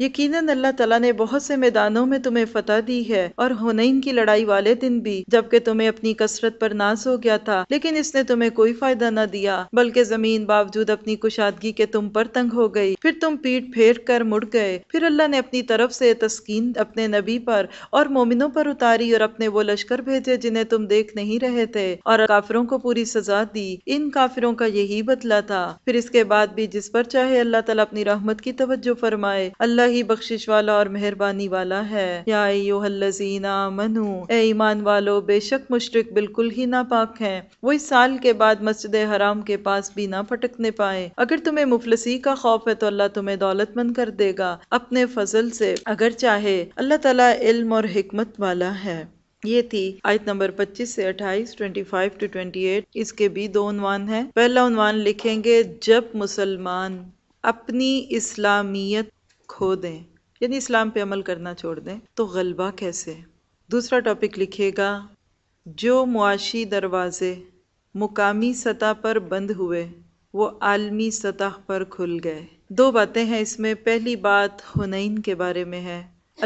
यकीनन अल्लाह तला ने बहुत से मैदानों में तुम्हें फतह दी है और हुनैन की लड़ाई वाले दिन भी जबकि तुम्हें अपनी कसरत पर नाज हो गया था लेकिन इसने तुम्हें कोई फायदा न दिया बल्कि जमीन बावजूद अपनी कुशादगी के तुम पर तंग हो गई फिर तुम पीठ फेर कर मुड़ गए फिर अल्लाह ने अपनी तरफ से तस्किन अपने नबी पर और मोमिनों पर उतारी और अपने वो लश्कर भेजे जिन्हें तुम देख नहीं रहे थे और काफिरों को पूरी सजा दी इन काफिरों का यही बदला था फिर इसके बाद भी जिस पर चाहे अल्लाह तला अपनी रहमत की तवज्जो फरमाए अल्लाह ही बख्शिश वाला और मेहरबानी वाला है या याजीना मनु ए ईमान वालो बेशक मुशरक बिल्कुल ही नापाक है वो इस साल के बाद मस्जिद हराम के पास भी ना फटकने पाए अगर तुम्हें मुफलसी का खौफ है तो अल्लाह तुम्हें दौलतमंद कर देगा अपने फजल से अगर चाहे अल्लाह तला इल्म और हिकमत वाला है ये थी आयत नंबर 25 से 28, 25 टू 28 इसके भी दो उनवान हैं पहला उनवान लिखेंगे जब मुसलमान अपनी इस्लामियत खो दें यानी इस्लाम पे अमल करना छोड़ दें तो गलबा कैसे दूसरा टॉपिक लिखिएगा जो मुआशी दरवाज़े मुकामी सतह पर बंद हुए वो आलमी सतह पर खुल गए दो बातें हैं इसमें पहली बात हुनैन के बारे में है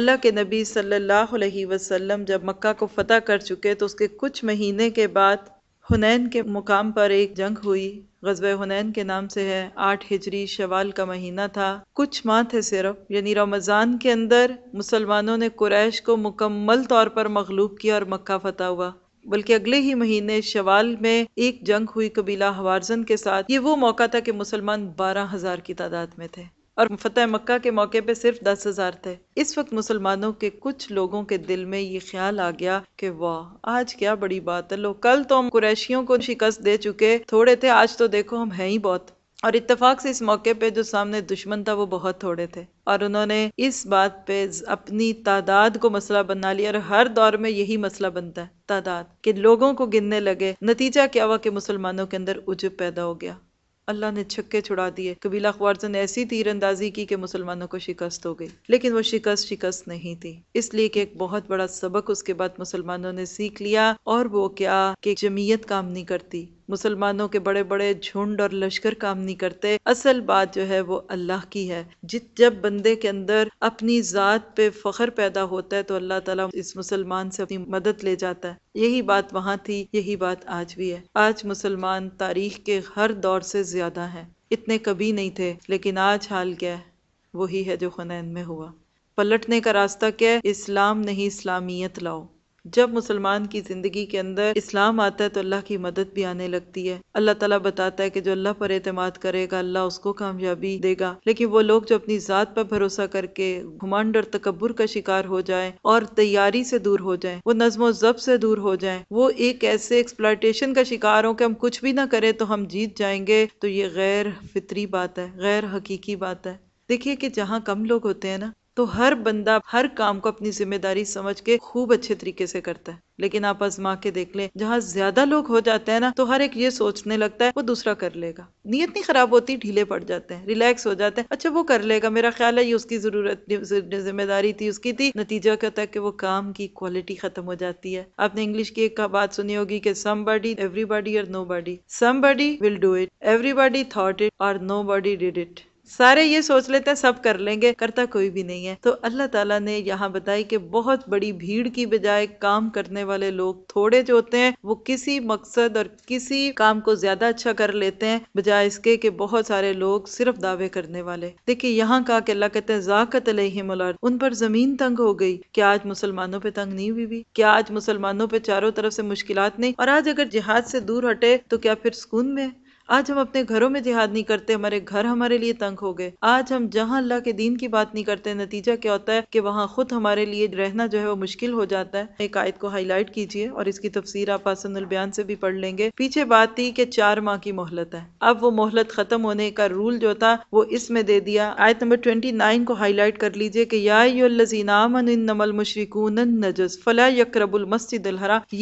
अल्लाह के नबी सल्लल्लाहु अलैहि वसल्लम जब मक्का को फ़तह कर चुके तो उसके कुछ महीने के बाद हुनैन के मुकाम पर एक जंग हुई गजब हुनैन के नाम से है आठ हिजरी शवाल का महीना था कुछ माह थे सिर्फ यानी रमज़ान के अंदर मुसलमानों ने कुरैश को मुकम्मल तौर पर मखलूब किया और मक्का फतह हुआ बल्कि अगले ही महीने शवाल में एक जंग हुई कबीला हवारजन के साथ ये वो मौका था कि मुसलमान बारह हजार की तादाद में थे और फतेह मक्का के मौके पे सिर्फ दस हज़ार थे इस वक्त मुसलमानों के कुछ लोगों के दिल में ये ख्याल आ गया कि वाह आज क्या बड़ी बात है लोग कल तो हम कुरैशियों को शिकस्त दे चुके थोड़े थे आज तो देखो हम हैं ही बहुत और इत्तेफाक से इस मौके पे जो सामने दुश्मन था वो बहुत थोड़े थे और उन्होंने इस बात पे अपनी तादाद को मसला बना लिया और हर दौर में यही मसला बनता है तादाद कि लोगों को गिनने लगे नतीजा क्या हुआ कि मुसलमानों के अंदर उजब पैदा हो गया अल्लाह ने छक्के छुड़ा दिए कबीला ख्वारजा ने ऐसी तीरंदाजी की कि मुसलमानों को शिकस्त हो गई लेकिन वो शिकस्त शिकस्त नहीं थी इसलिए कि एक बहुत बड़ा सबक उसके बाद मुसलमानों ने सीख लिया और वो क्या कि जमीयत काम नहीं करती मुसलमानों के बड़े बड़े झुंड और लश्कर काम नहीं करते असल बात जो है वो अल्लाह की है जित जब बंदे के अंदर अपनी ज़ात पे फ़ख्र पैदा होता है तो अल्लाह ताला इस मुसलमान से अपनी मदद ले जाता है यही बात वहाँ थी यही बात आज भी है आज मुसलमान तारीख के हर दौर से ज़्यादा हैं इतने कभी नहीं थे लेकिन आज हाल क्या है वही है जो खुनैन में हुआ पलटने का रास्ता क्या है इस्लाम नहीं इस्लामियत लाओ जब मुसलमान की ज़िंदगी के अंदर इस्लाम आता है तो अल्लाह की मदद भी आने लगती है अल्लाह ताला बताता है कि जो अल्लाह पर अतमाद करेगा अल्लाह उसको कामयाबी देगा लेकिन वो लोग जो अपनी ज़ात पर भरोसा करके घुमांड और तकबर का शिकार हो जाए और तैयारी से दूर हो जाए वो नज्म जब से दूर हो जाए वो एक ऐसे एक्सप्लाइटेशन का शिकार हो कि हम कुछ भी ना करें तो हम जीत जाएंगे तो ये गैर फितरी बात है गैर हकीकी बात है देखिए कि जहाँ कम लोग होते हैं ना तो हर बंदा हर काम को अपनी जिम्मेदारी समझ के खूब अच्छे तरीके से करता है लेकिन आप आजमा के देख लें जहाँ ज्यादा लोग हो जाते हैं ना तो हर एक ये सोचने लगता है वो दूसरा कर लेगा नीयत नहीं खराब होती ढीले पड़ जाते हैं रिलैक्स हो जाते हैं अच्छा वो कर लेगा मेरा ख्याल है ये उसकी जरूरत जिम्मेदारी थी उसकी थी नतीजा क्या होता है कि वो काम की क्वालिटी खत्म हो जाती है आपने इंग्लिश की एक बात सुनी होगी कि सम बॉडी एवरी बॉडी और nobody somebody will do it everybody thought it और नो बॉडी डिड इट सारे ये सोच लेते हैं सब कर लेंगे करता कोई भी नहीं है तो अल्लाह ताला ने यहाँ बताई कि बहुत बड़ी भीड़ की बजाय काम करने वाले लोग थोड़े जो होते हैं वो किसी मकसद और किसी काम को ज्यादा अच्छा कर लेते हैं बजाय इसके कि बहुत सारे लोग सिर्फ दावे करने वाले देखिए यहाँ कहा कि अल्लाह कहते हैं जाकत अलहमलार उन पर जमीन तंग हो गई क्या आज मुसलमानों पर तंग नहीं हुई भी क्या आज मुसलमानों पर चारों तरफ से मुश्किल नहीं और आज अगर जिहाद से दूर हटे तो क्या फिर सुकून में आज हम अपने घरों में जिहाद नहीं करते हमारे घर हमारे लिए तंग हो गए आज हम जहाँ अल्लाह के दीन की बात नहीं करते नतीजा क्या होता है कि वहाँ खुद हमारे लिए रहना जो है वो मुश्किल हो जाता है एक आयत को हाईलाइट कीजिए और इसकी तफसीर आप आसन बयान से भी पढ़ लेंगे पीछे बात थी कि चार माह की मोहलत है अब वो मोहलत खत्म होने का रूल जो था वो इसमें दे दिया आयत नंबर ट्वेंटी नाइन को हाईलाइट कर लीजिए कि यामल मुशरकून नजस फला यकरबुल मस्जिद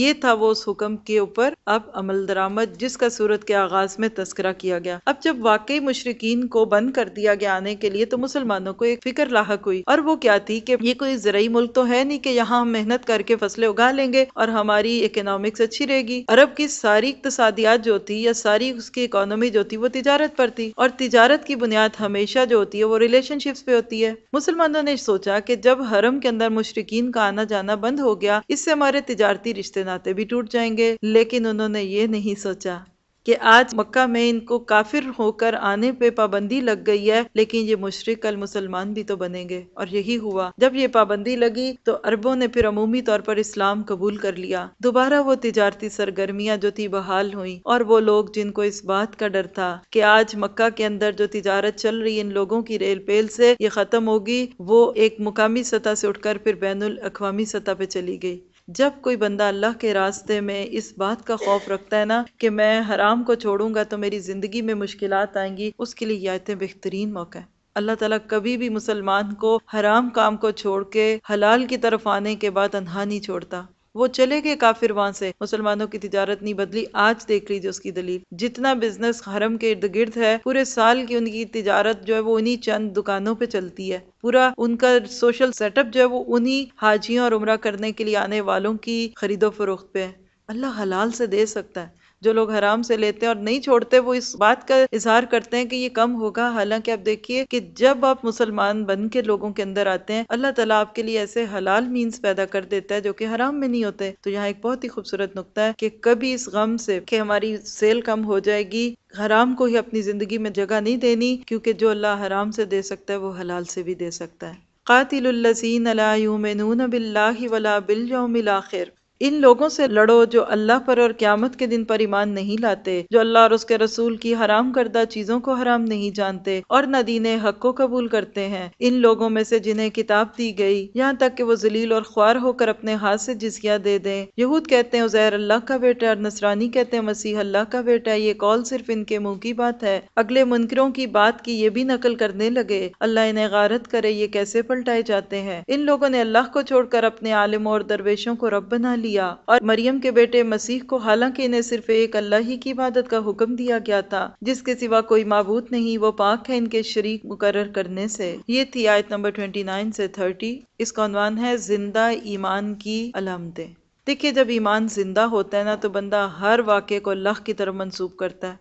ये था वो उस हुक्म के ऊपर अब अमल दरामद जिसका सूरत के आगाज में तस्करा किया गया अब जब वाकई मुशरकिन को बंद कर दिया गया आने के लिए तो मुसलमानों को एक फिक्र लाक हुई और वो क्या थी कि ये कोई जरिए मुल्क तो है नहीं कि यहाँ हम मेहनत करके फसलें उगा लेंगे और हमारी इकोनॉमिक्स अच्छी रहेगी अरब की सारी इकतसादियात जो थी या सारी उसकी इकोनॉमी जो थी वो तिजारत पर थी और तिजारत की बुनियाद हमेशा जो होती है वो रिलेशनशिप पे होती है मुसलमानों ने सोचा की जब हरम के अंदर मुशरकिन का आना जाना बंद हो गया इससे हमारे तजारती रिश्ते नाते भी टूट जाएंगे लेकिन उन्होंने ये नहीं सोचा कि आज मक्का में इनको काफिर होकर आने पे पाबंदी लग गई है लेकिन ये मुशरक कल मुसलमान भी तो बनेंगे और यही हुआ जब ये पाबंदी लगी तो अरबों ने फिर अमूमी तौर पर इस्लाम कबूल कर लिया दोबारा वो तजारती सरगर्मियां जो थी बहाल हुई और वो लोग जिनको इस बात का डर था कि आज मक्का के अंदर जो तजारत चल रही इन लोगों की रेल पेल से ये खत्म होगी वो एक मुकामी सतह से उठकर फिर बैन अवी सतह पे चली गई जब कोई बंदा अल्लाह के रास्ते में इस बात का खौफ रखता है ना कि मैं हराम को छोड़ूंगा तो मेरी ज़िंदगी में मुश्किल आएंगी उसके लिए आयतें बेहतरीन मौका है अल्लाह ताला कभी भी मुसलमान को हराम काम को छोड़ के हलाल की तरफ आने के बाद अनहा नहीं छोड़ता वो चले गए काफिर वहां से मुसलमानों की तजारत नहीं बदली आज देख लीजिए उसकी दलील जितना बिजनेस हरम के इर्द गिर्द है पूरे साल की उनकी तजारत जो है वो उन्हीं चंद दुकानों पे चलती है पूरा उनका सोशल सेटअप जो है वो उन्हीं हाजियों और उम्र करने के लिए आने वालों की खरीदो फरोख्त पे है अल्लाह हलाल से दे सकता है जो लोग हराम से लेते हैं और नहीं छोड़ते वो इस बात का इजहार करते हैं कि ये कम होगा हालांकि आप देखिए कि जब आप मुसलमान बन के लोगों के अंदर आते हैं अल्लाह ताला आपके लिए ऐसे हलाल मीन्स पैदा कर देता है जो कि हराम में नहीं होते तो यहाँ एक बहुत ही खूबसूरत नुकता है कि कभी इस गम से कि हमारी सेल कम हो जाएगी हराम को ही अपनी ज़िंदगी में जगह नहीं देनी क्योंकि जो अल्लाह हराम से दे सकता है वो हलाल से भी दे सकता है قاتل الذين لا يؤمنون بالله ولا باليوم आखिर इन लोगों से लड़ो जो अल्लाह पर और क्यामत के दिन पर ईमान नहीं लाते जो अल्लाह और उसके रसूल की हराम करदा चीजों को हराम नहीं जानते और न दीन हक को कबूल करते हैं इन लोगों में से जिन्हें किताब दी गई यहाँ तक कि वो जलील और ख्वार होकर अपने हाथ से जिजिया दे दें यहूद कहते हैं उजैर अल्लाह का बेटा और नसरानी कहते हैं मसीह अल्लाह का बेटा ये कॉल सिर्फ इनके मुंह की बात है अगले मुनकरों की बात की ये भी नकल करने लगे अल्लाह इन्हें गारत करे ये कैसे पलटाए जाते हैं इन लोगों ने अल्लाह को छोड़कर अपने आलिम और दरवेशों को रब बना लिया दिया और मरियम के बेटे मसीह को हालांकि इन्हें सिर्फ एक अल्लाह ही की इबादत का हुक्म दिया गया था जिसके सिवा कोई मबूत नहीं वो पाक है इनके शरीक मुकर करने से ये थी आयत नंबर ट्वेंटी नाइन से थर्टी इसका अनवान है जिंदा ईमान की अलामतें देखिये जब ईमान जिंदा होता है ना तो बंदा हर वाक्य को अल्लाह की तरफ मनसूब करता है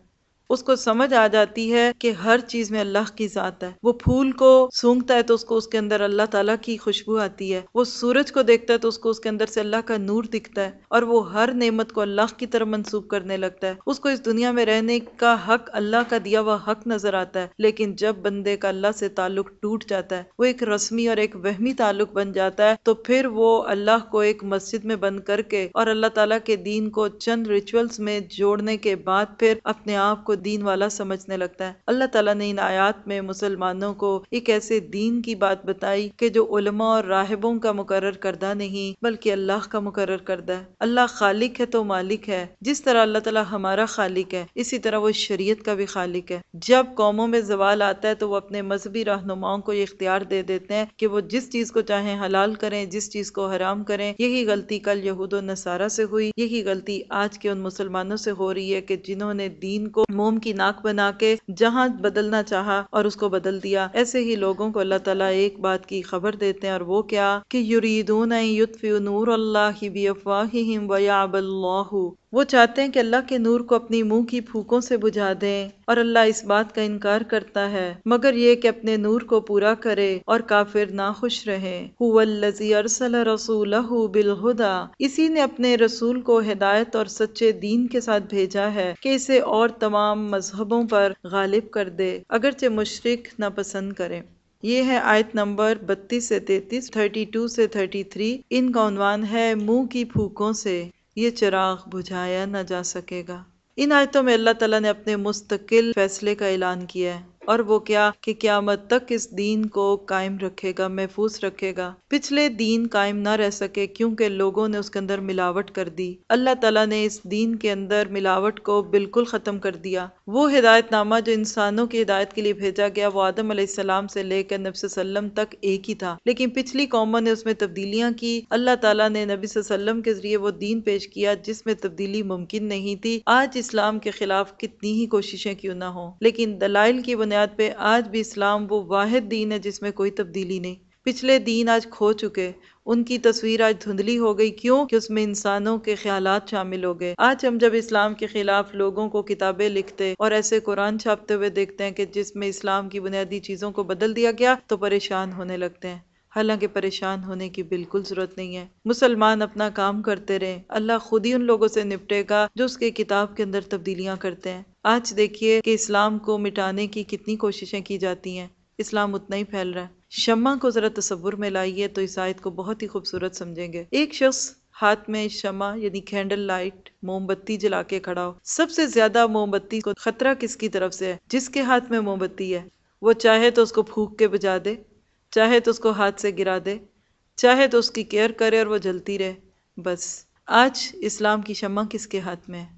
उसको समझ आ जाती है कि हर चीज में अल्लाह की ज़ात है वो फूल को सूंघता है तो उसको उसके अंदर अल्लाह ताला की खुशबू आती है वो सूरज को देखता है तो उसको उसके अंदर से अल्लाह का नूर दिखता है और वो हर नेमत को अल्लाह की तरफ मनसूब करने लगता है उसको इस दुनिया में रहने का हक अल्लाह का दिया हुआ हक नजर आता है लेकिन जब बंदे का अल्लाह से ताल्लुक टूट जाता है वो एक रस्मी और एक वहमी ताल्लुक बन जाता है तो फिर वो अल्लाह को एक मस्जिद में बंद करके और अल्लाह ताला के दीन को चंद रिचुअल्स में जोड़ने के बाद फिर अपने आप को दीन वाला समझने लगता है अल्लाह ताला ने इन आयात में मुसलमानों को एक ऐसे दीन की बात बताई कि जो उलमा और राहबों का मुकर करदा नहीं बल्कि अल्लाह का मुकर करदा है अल्लाह खालिक है तो मालिक है जिस तरह अल्लाह तला हमारा खालिक है इसी तरह वो शरीय का भी खालिक है जब कौमों में जवाल आता है तो वो अपने मजहबी रहनुमाओं को ये इख्तियार दे देते हैं कि वो जिस चीज़ को चाहें हलाल करें जिस चीज़ को हराम करें यही गलती कल यहूद नसारा से हुई यही गलती आज के उन मुसलमानों से हो रही है कि जिन्होंने दीन को मुँह मोम की नाक बना के जहाँ बदलना चाह और उसको बदल दिया ऐसे ही लोगों को अल्लाह तला एक बात की खबर देते हैं और वो क्या की युरीदून युतफ़ी नूर अल्लाह वो चाहते हैं कि अल्लाह के नूर को अपनी मुंह की फूकों से बुझा दें और अल्लाह इस बात का इनकार करता है मगर ये कि अपने नूर को पूरा करे और काफिर खुश रहे बिलहुदा इसी ने अपने रसूल को हिदायत और सच्चे दीन के साथ भेजा है कि इसे और तमाम मजहबों पर गालिब कर दे अगरचे मुशरक नापसंद करे ये है आयत नंबर 32 से 33, 32 से 33 इनका उनवान है मुंह की फूकों से ये चिराग बुझाया न जा सकेगा इन आयतों में अल्लाह तला ने अपने मुस्तकिल फैसले का ऐलान किया है और वो क्या कि क्यामत तक इस दीन को कायम रखेगा महफूज रखेगा पिछले दीन कायम ना रह सके क्योंकि लोगों ने उसके अंदर मिलावट कर दी अल्लाह तला ने इस दीन के अंदर मिलावट को बिल्कुल ख़त्म कर दिया वो हिदायतनामा जो इंसानों की हिदायत के लिए भेजा गया वो आदम आसमाम से लेकर नबी तक एक ही था लेकिन पिछली कौमों ने उसमें तब्दीलियाँ की अल्लाह ताला ने नबी वसल्लम के जरिए वो दीन पेश किया जिसमें तब्दीली मुमकिन नहीं थी आज इस्लाम के खिलाफ कितनी ही कोशिशें क्यों ना हो लेकिन दलाइल की बुनियाद बुनियाद पर आज भी इस्लाम वो वाद दीन है जिसमें कोई तब्दीली नहीं पिछले दीन आज खो चुके उनकी तस्वीर आज धुंधली हो गई क्यों कि उसमें इंसानों के ख्याल शामिल हो गए आज हम जब इस्लाम के खिलाफ लोगों को किताबें लिखते और ऐसे कुरान छापते हुए देखते हैं कि जिसमें इस्लाम की बुनियादी चीज़ों को बदल दिया गया तो परेशान होने लगते हैं हालांकि परेशान होने की बिल्कुल ज़रूरत नहीं है मुसलमान अपना काम करते रहे अल्लाह खुद ही उन लोगों से निपटेगा जो उसके किताब के अंदर तब्दीलियाँ करते हैं आज देखिए कि इस्लाम को मिटाने की कितनी कोशिशें की जाती हैं इस्लाम उतना ही फैल रहा है शम्मा को ज़रा तस्वुर में लाइए तो इस आयत को बहुत ही खूबसूरत समझेंगे एक शख्स हाथ में शमा यानी कैंडल लाइट मोमबत्ती जला के खड़ा हो सबसे ज्यादा मोमबत्ती को खतरा किसकी तरफ से है जिसके हाथ में मोमबत्ती है वो चाहे तो उसको फूक के बजा दे चाहे तो उसको हाथ से गिरा दे चाहे तो उसकी केयर करे और वो जलती रहे बस आज इस्लाम की शमा किसके हाथ में है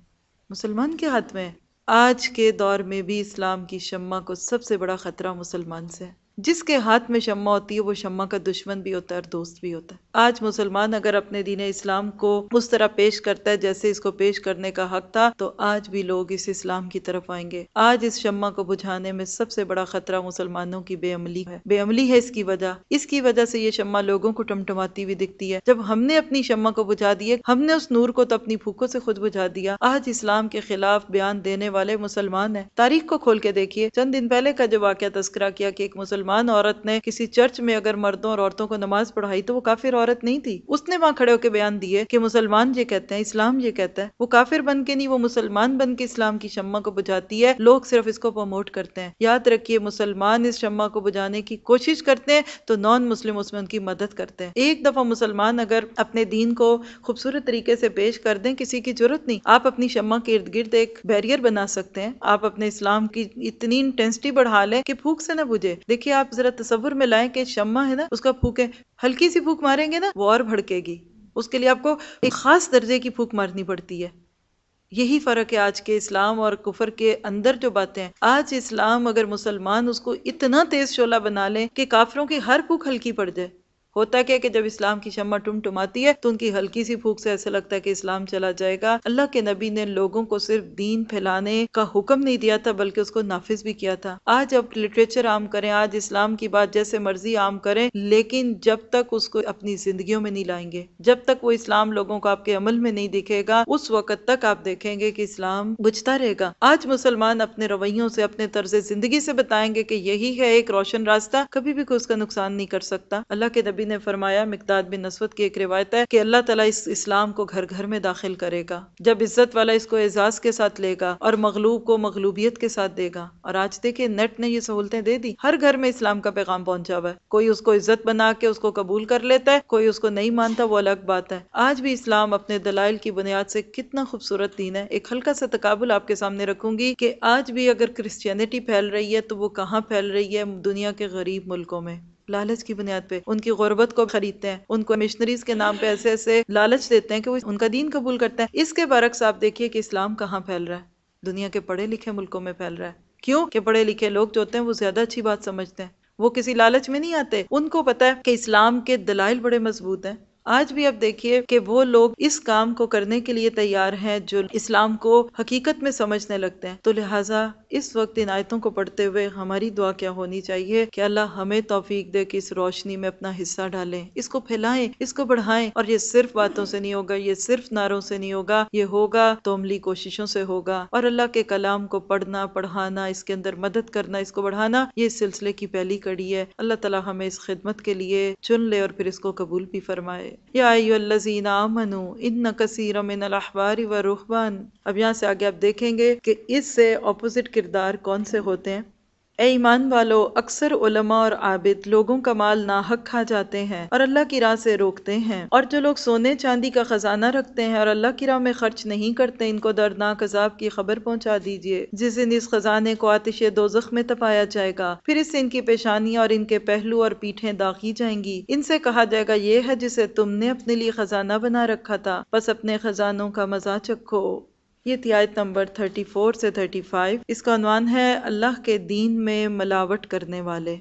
मुसलमान के हाथ में है आज के दौर में भी इस्लाम की शम्मा को सबसे बड़ा ख़तरा मुसलमान से है जिसके हाथ में शम्मा होती है वो शम्मा का दुश्मन भी होता है और दोस्त भी होता है आज मुसलमान अगर अपने दीन इस्लाम को उस तरह पेश करता है जैसे इसको पेश करने का हक था तो आज भी लोग इस इस्लाम की तरफ आएंगे आज इस शम्मा को बुझाने में सबसे बड़ा खतरा मुसलमानों की बेअमली है बेअमली है इसकी वजह इसकी वजह से ये शम्मा लोगों को टमटमाती हुई दिखती है जब हमने अपनी शम्मा को बुझा दिए हमने उस नूर को तो अपनी फूकों से खुद बुझा दिया आज इस्लाम के खिलाफ बयान देने वाले मुसलमान है तारीख को खोल के देखिए चंद दिन पहले का जो वाक्य तस्करा किया कि एक मुसलमान औरत ने किसी चर्च में अगर मर्दों और औरतों को नमाज पढ़ाई तो वो काफी औरत नहीं थी उसने वहां खड़े होकर बयान दिए कि मुसलमान ये कहते हैं इस्लाम ये कहता है वो काफिर बन के नहीं वो मुसलमान बन के इस्लाम की शम्मा को बुझाती है लोग सिर्फ इसको प्रमोट करते हैं याद रखिए मुसलमान इस शम्मा को बुझाने की कोशिश करते हैं तो नॉन मुस्लिम उसमें उनकी मदद करते हैं एक दफा मुसलमान अगर अपने दीन को खूबसूरत तरीके से पेश कर दें किसी की जरूरत नहीं आप अपनी शम्मा के इर्द गिर्द एक बैरियर बना सकते हैं आप अपने इस्लाम की इतनी इंटेंसिटी बढ़ा लें कि फूक से ना बुझे देखिए आप जरा तस्वुर में लाएं कि शम्मा है ना उसका फूके हल्की सी फूक मारेंगे ना वो और भड़केगी उसके लिए आपको एक ख़ास दर्जे की फूक मारनी पड़ती है यही फ़र्क है आज के इस्लाम और कुफर के अंदर जो बातें हैं आज इस्लाम अगर मुसलमान उसको इतना तेज़ शोला बना लें कि काफरों की हर फूक हल्की पड़ जाए होता क्या कि जब इस्लाम की शम्मा टुमटुमाती है तो उनकी हल्की सी फूक से ऐसा लगता है कि इस्लाम चला जाएगा अल्लाह के नबी ने लोगों को सिर्फ दीन फैलाने का हुक्म नहीं दिया था बल्कि उसको नाफिज भी किया था आज अब लिटरेचर आम करें आज इस्लाम की बात जैसे मर्जी आम करें लेकिन जब तक उसको अपनी जिंदगी में नहीं लाएंगे जब तक वो इस्लाम लोगों को आपके अमल में नहीं दिखेगा उस वक्त तक आप देखेंगे कि इस्लाम बुझता रहेगा आज मुसलमान अपने रवैयों से अपने तर्ज जिंदगी से बताएंगे कि यही है एक रोशन रास्ता कभी भी कोई उसका नुकसान नहीं कर सकता अल्लाह के नबी नबी ने फरमाया मकदाद बिन नस्वत की एक रिवायत है कि अल्लाह तला इस इस्लाम को घर घर में दाखिल करेगा जब इज्जत वाला इसको एजाज के साथ लेगा और मगलूब को मगलूबियत के साथ देगा और आज देखिए नेट ने ये सहूलतें दे दी हर घर में इस्लाम का पैगाम पहुंचा हुआ है कोई उसको इज्जत बना के उसको कबूल कर लेता है कोई उसको नहीं मानता वो अलग बात है आज भी इस्लाम अपने दलाइल की बुनियाद से कितना खूबसूरत दीन है एक हल्का सा तकबुल आपके सामने रखूंगी कि आज भी अगर क्रिश्चियनिटी फैल रही है तो वो कहाँ फैल रही है दुनिया के गरीब मुल्कों में लालच की बुनियाद पे उनकी गुर्बत को खरीदते हैं उनको मिशनरीज के नाम पे ऐसे ऐसे लालच देते हैं कि वो उनका दीन कबूल करते हैं इसके बरक्स आप देखिए कि इस्लाम कहाँ फैल रहा है दुनिया के पढ़े लिखे मुल्कों में फैल रहा है क्यों कि पढ़े लिखे लोग जो होते हैं वो ज्यादा अच्छी बात समझते हैं वो किसी लालच में नहीं आते उनको पता है कि इस्लाम के दलाइल बड़े मजबूत हैं आज भी आप देखिए कि वो लोग इस काम को करने के लिए तैयार हैं जो इस्लाम को हकीकत में समझने लगते हैं तो लिहाजा इस वक्त इन आयतों को पढ़ते हुए हमारी दुआ क्या होनी चाहिए कि अल्लाह हमें तोफीक दे कि इस रोशनी में अपना हिस्सा डालें इसको फैलाएं इसको बढ़ाएं और ये सिर्फ बातों से नहीं होगा ये सिर्फ नारों से नहीं होगा ये होगा तो अमली कोशिशों से होगा और अल्लाह के कलाम को पढ़ना पढ़ाना इसके अंदर मदद करना इसको बढ़ाना ये इस सिलसिले की पहली कड़ी है अल्लाह तला हमें इस खिदमत के लिए चुन ले और फिर इसको कबूल भी फरमाए याजीन आमनु इन कसीर अब यहाँ से आगे आप देखेंगे कि इससे ऑपोजिट किरदार कौन से होते हैं ए ईमान वालो अक्सर उलमा और आबिद लोगों का माल ना हक खा जाते हैं और अल्लाह की राह से रोकते हैं और जो लोग सोने चांदी का खजाना रखते हैं और अल्लाह की राह में खर्च नहीं करते इनको दर्दनाक अजाब की खबर पहुंचा दीजिए जिस दिन इस खजाने को आतिश दो में तपाया जाएगा फिर इससे इनकी पेशानी और इनके पहलू और पीठे दाखी जाएंगी इनसे कहा जाएगा ये है जिसे तुमने अपने लिए खजाना बना रखा था बस अपने खजानों का मजा चखो ये तियात नंबर 34 से 35 इसका अनवान है अल्लाह के दीन में मिलावट करने वाले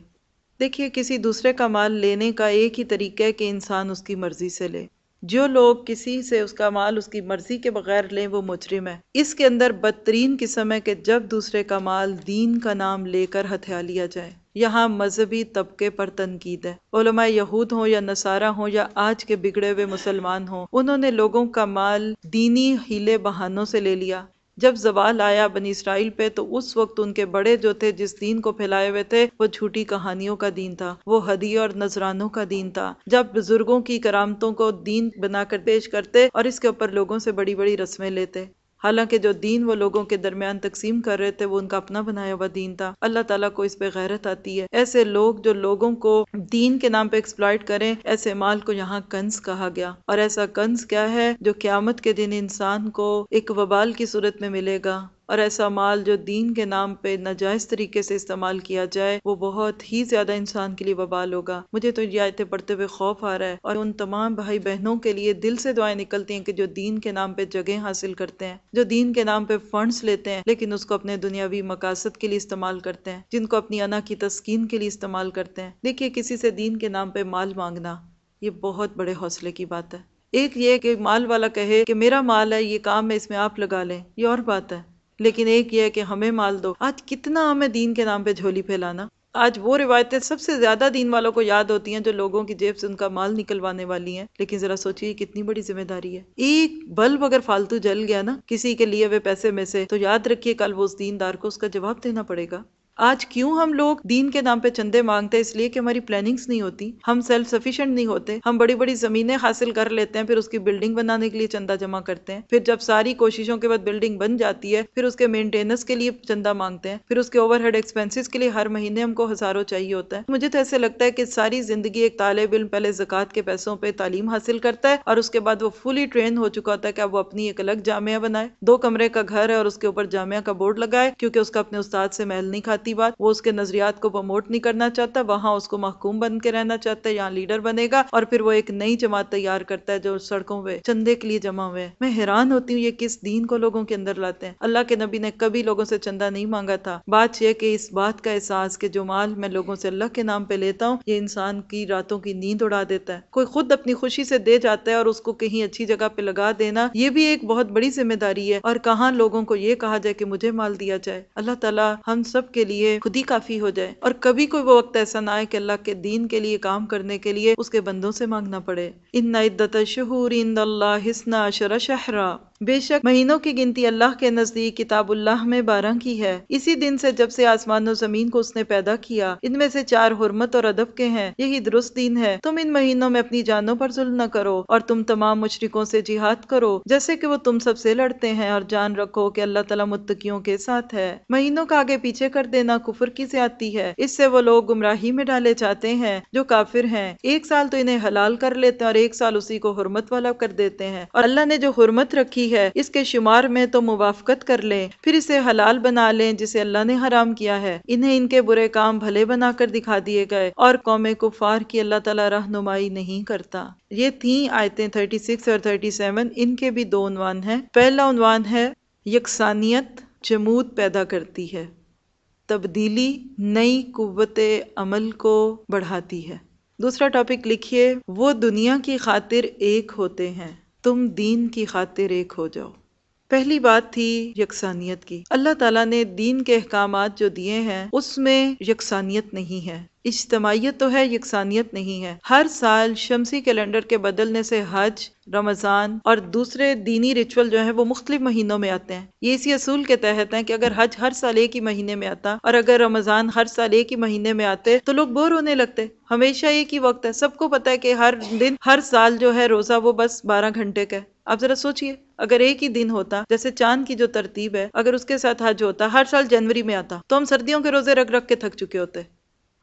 देखिए किसी दूसरे का माल लेने का एक ही तरीका है कि इंसान उसकी मर्ज़ी से ले जो लोग किसी से उसका माल उसकी मर्ज़ी के बगैर लें वो मुजरिम है इसके अंदर बदतरीन किस्म है कि जब दूसरे का माल दीन का नाम लेकर हथिया लिया जाए यहाँ मजहबी तबके पर तनकीद है यहूद हों या नसारा हों या आज के बिगड़े हुए मुसलमान हों उन्होंने लोगों का माल दीनी हीले बहानों से ले लिया जब जवाल आया बनी इसराइल पे तो उस वक्त उनके बड़े जो थे जिस दीन को फैलाए हुए थे वो झूठी कहानियों का दीन था वो हदी और नजरानों का दीन था जब बुजुर्गों की करामतों को दीन बनाकर पेश करते और इसके ऊपर लोगों से बड़ी बड़ी रस्में लेते हालांकि जो दीन वो लोगों के दरमियान तकसीम कर रहे थे वो उनका अपना बनाया हुआ दीन था अल्लाह ताला को इस पे गैरत आती है ऐसे लोग जो लोगों को दीन के नाम पे एक्सप्लॉयट करें ऐसे माल को यहाँ कंस कहा गया और ऐसा कंस क्या है जो क्यामत के दिन इंसान को एक वबाल की सूरत में मिलेगा और ऐसा माल जो दीन के नाम पे नाजायज़ तरीके से इस्तेमाल किया जाए वो बहुत ही ज़्यादा इंसान के लिए बबाल होगा मुझे तो ये आयतें पढ़ते हुए खौफ आ रहा है और उन तमाम भाई बहनों के लिए दिल से दुआएं निकलती हैं कि जो दीन के नाम पे जगह हासिल करते हैं जो दीन के नाम पे फंड्स लेते हैं लेकिन उसको अपने दुनियावी मकासद के लिए इस्तेमाल करते हैं जिनको अपनी अना की तस्कीन के लिए इस्तेमाल करते हैं देखिए किसी से दीन के नाम पे माल मांगना ये बहुत बड़े हौसले की बात है एक ये कि माल वाला कहे कि मेरा माल है ये काम है इसमें आप लगा लें ये और बात है लेकिन एक ये है कि हमें माल दो आज कितना हमें दीन के नाम पे झोली फैलाना आज वो रिवायतें सबसे ज़्यादा दीन वालों को याद होती हैं जो लोगों की जेब से उनका माल निकलवाने वाली हैं लेकिन ज़रा सोचिए कितनी बड़ी जिम्मेदारी है एक बल्ब अगर फालतू जल गया ना किसी के लिए हुए पैसे में से तो याद रखिए कल वो उस दीनदार को उसका जवाब देना पड़ेगा आज क्यों हम लोग दीन के नाम पे चंदे मांगते हैं इसलिए कि हमारी प्लानिंग्स नहीं होती हम सेल्फ सफिशिएंट नहीं होते हम बड़ी बड़ी जमीनें हासिल कर लेते हैं फिर उसकी बिल्डिंग बनाने के लिए चंदा जमा करते हैं फिर जब सारी कोशिशों के बाद बिल्डिंग बन जाती है फिर उसके मेंटेनेंस के लिए चंदा मांगते हैं फिर उसके ओवरहेड एक्सपेंसिस के लिए हर महीने हमको हजारों चाहिए होता है मुझे तो ऐसे लगता है कि सारी जिंदगी एक तालब इल्म पहले जक़ात के पैसों पर तालीम हासिल करता है और उसके बाद वो फुली ट्रेन हो चुका होता है कि अब वो अपनी एक अलग जामिया बनाए दो कमरे का घर है और उसके ऊपर जामिया का बोर्ड लगाए क्योंकि उसका अपने उस्ताद से महल नहीं खाती सी बात वो उसके नजरियात को प्रमोट नहीं करना चाहता वहाँ उसको महकूम बन के रहना चाहता है यहाँ लीडर बनेगा और फिर वो एक नई जमात तैयार करता है जो सड़कों पे चंदे के लिए जमा हुए मैं हैरान होती हूँ ये किस दीन को लोगों के अंदर लाते हैं अल्लाह के नबी ने कभी लोगों से चंदा नहीं मांगा था बात यह की इस बात का एहसास कि जो माल मैं लोगों से अल्लाह के नाम पे लेता हूँ ये इंसान की रातों की नींद उड़ा देता है कोई खुद अपनी खुशी से दे जाता है और उसको कहीं अच्छी जगह पे लगा देना ये भी एक बहुत बड़ी जिम्मेदारी है और कहाँ लोगों को ये कहा जाए कि मुझे माल दिया जाए अल्लाह ताला हम सब के लिए लिए खुद ही काफी हो जाए और कभी कोई वो वक्त ऐसा ना आए कि अल्लाह के दीन के लिए काम करने के लिए उसके बंदों से मांगना पड़े इन इद्दत शहूर इंद हिस्ना अशरा शहरा बेशक महीनों की गिनती अल्लाह के नजदीक किताबुल्लाह में बारह की है इसी दिन से जब से आसमान और जमीन को उसने पैदा किया इनमें से चार हरमत और अदब के हैं यही दुरुस्त दिन है तुम इन महीनों में अपनी जानों पर जुल्म न करो और तुम तमाम मशरकों से जिहाद करो जैसे कि वो तुम सबसे लड़ते हैं और जान रखो कि अल्लाह तला मुत्तकियों के साथ है महीनों का आगे पीछे कर देना कुफर की ज्यादा है इससे वो लोग गुमराही में डाले जाते हैं जो काफिर हैं एक साल तो इन्हें हलाल कर लेते हैं और एक साल उसी को हरमत वाला कर देते हैं और अल्लाह ने जो हरमत रखी है इसके शुमार में तो मुवाफकत कर लें फिर इसे हलाल बना लें जिसे अल्लाह ने हराम किया है इन्हें इनके बुरे काम भले बनाकर दिखा दिए गए और कौम कुफार की अल्लाह तला रहनुमाई नहीं करता ये थी आयतें थर्टी सिक्स और थर्टी सेवन इनके भी दो उनवान हैं पहला उनवान है यकसानियत जमूद पैदा करती है तब्दीली नई कुत अमल को बढ़ाती है दूसरा टॉपिक लिखिए वो दुनिया की खातिर एक होते हैं तुम दीन की खातिर एक हो जाओ पहली बात थी यकसानियत की अल्लाह ताला ने दीन के अहकाम जो दिए हैं उसमें यकसानियत नहीं है इज्तमाहीत तो है यकसानियत नहीं है हर साल शमसी कैलेंडर के बदलने से हज रमज़ान और दूसरे दीनी रिचुअल जो है वो मुख्तलिफ महीनों में आते हैं ये इसी असूल के तहत हैं कि अगर हज हर साल एक ही महीने में आता और अगर रमज़ान हर साल एक ही महीने में आते तो लोग बोर होने लगते हमेशा एक ही वक्त है सबको पता है कि हर दिन हर साल जो है रोज़ा वो बस बारह घंटे का है आप ज़रा सोचिए अगर एक ही दिन होता जैसे चांद की जो तरतीब है अगर उसके साथ हज होता हर साल जनवरी में आता तो हम सर्दियों के रोज़े रख रख के थक चुके होते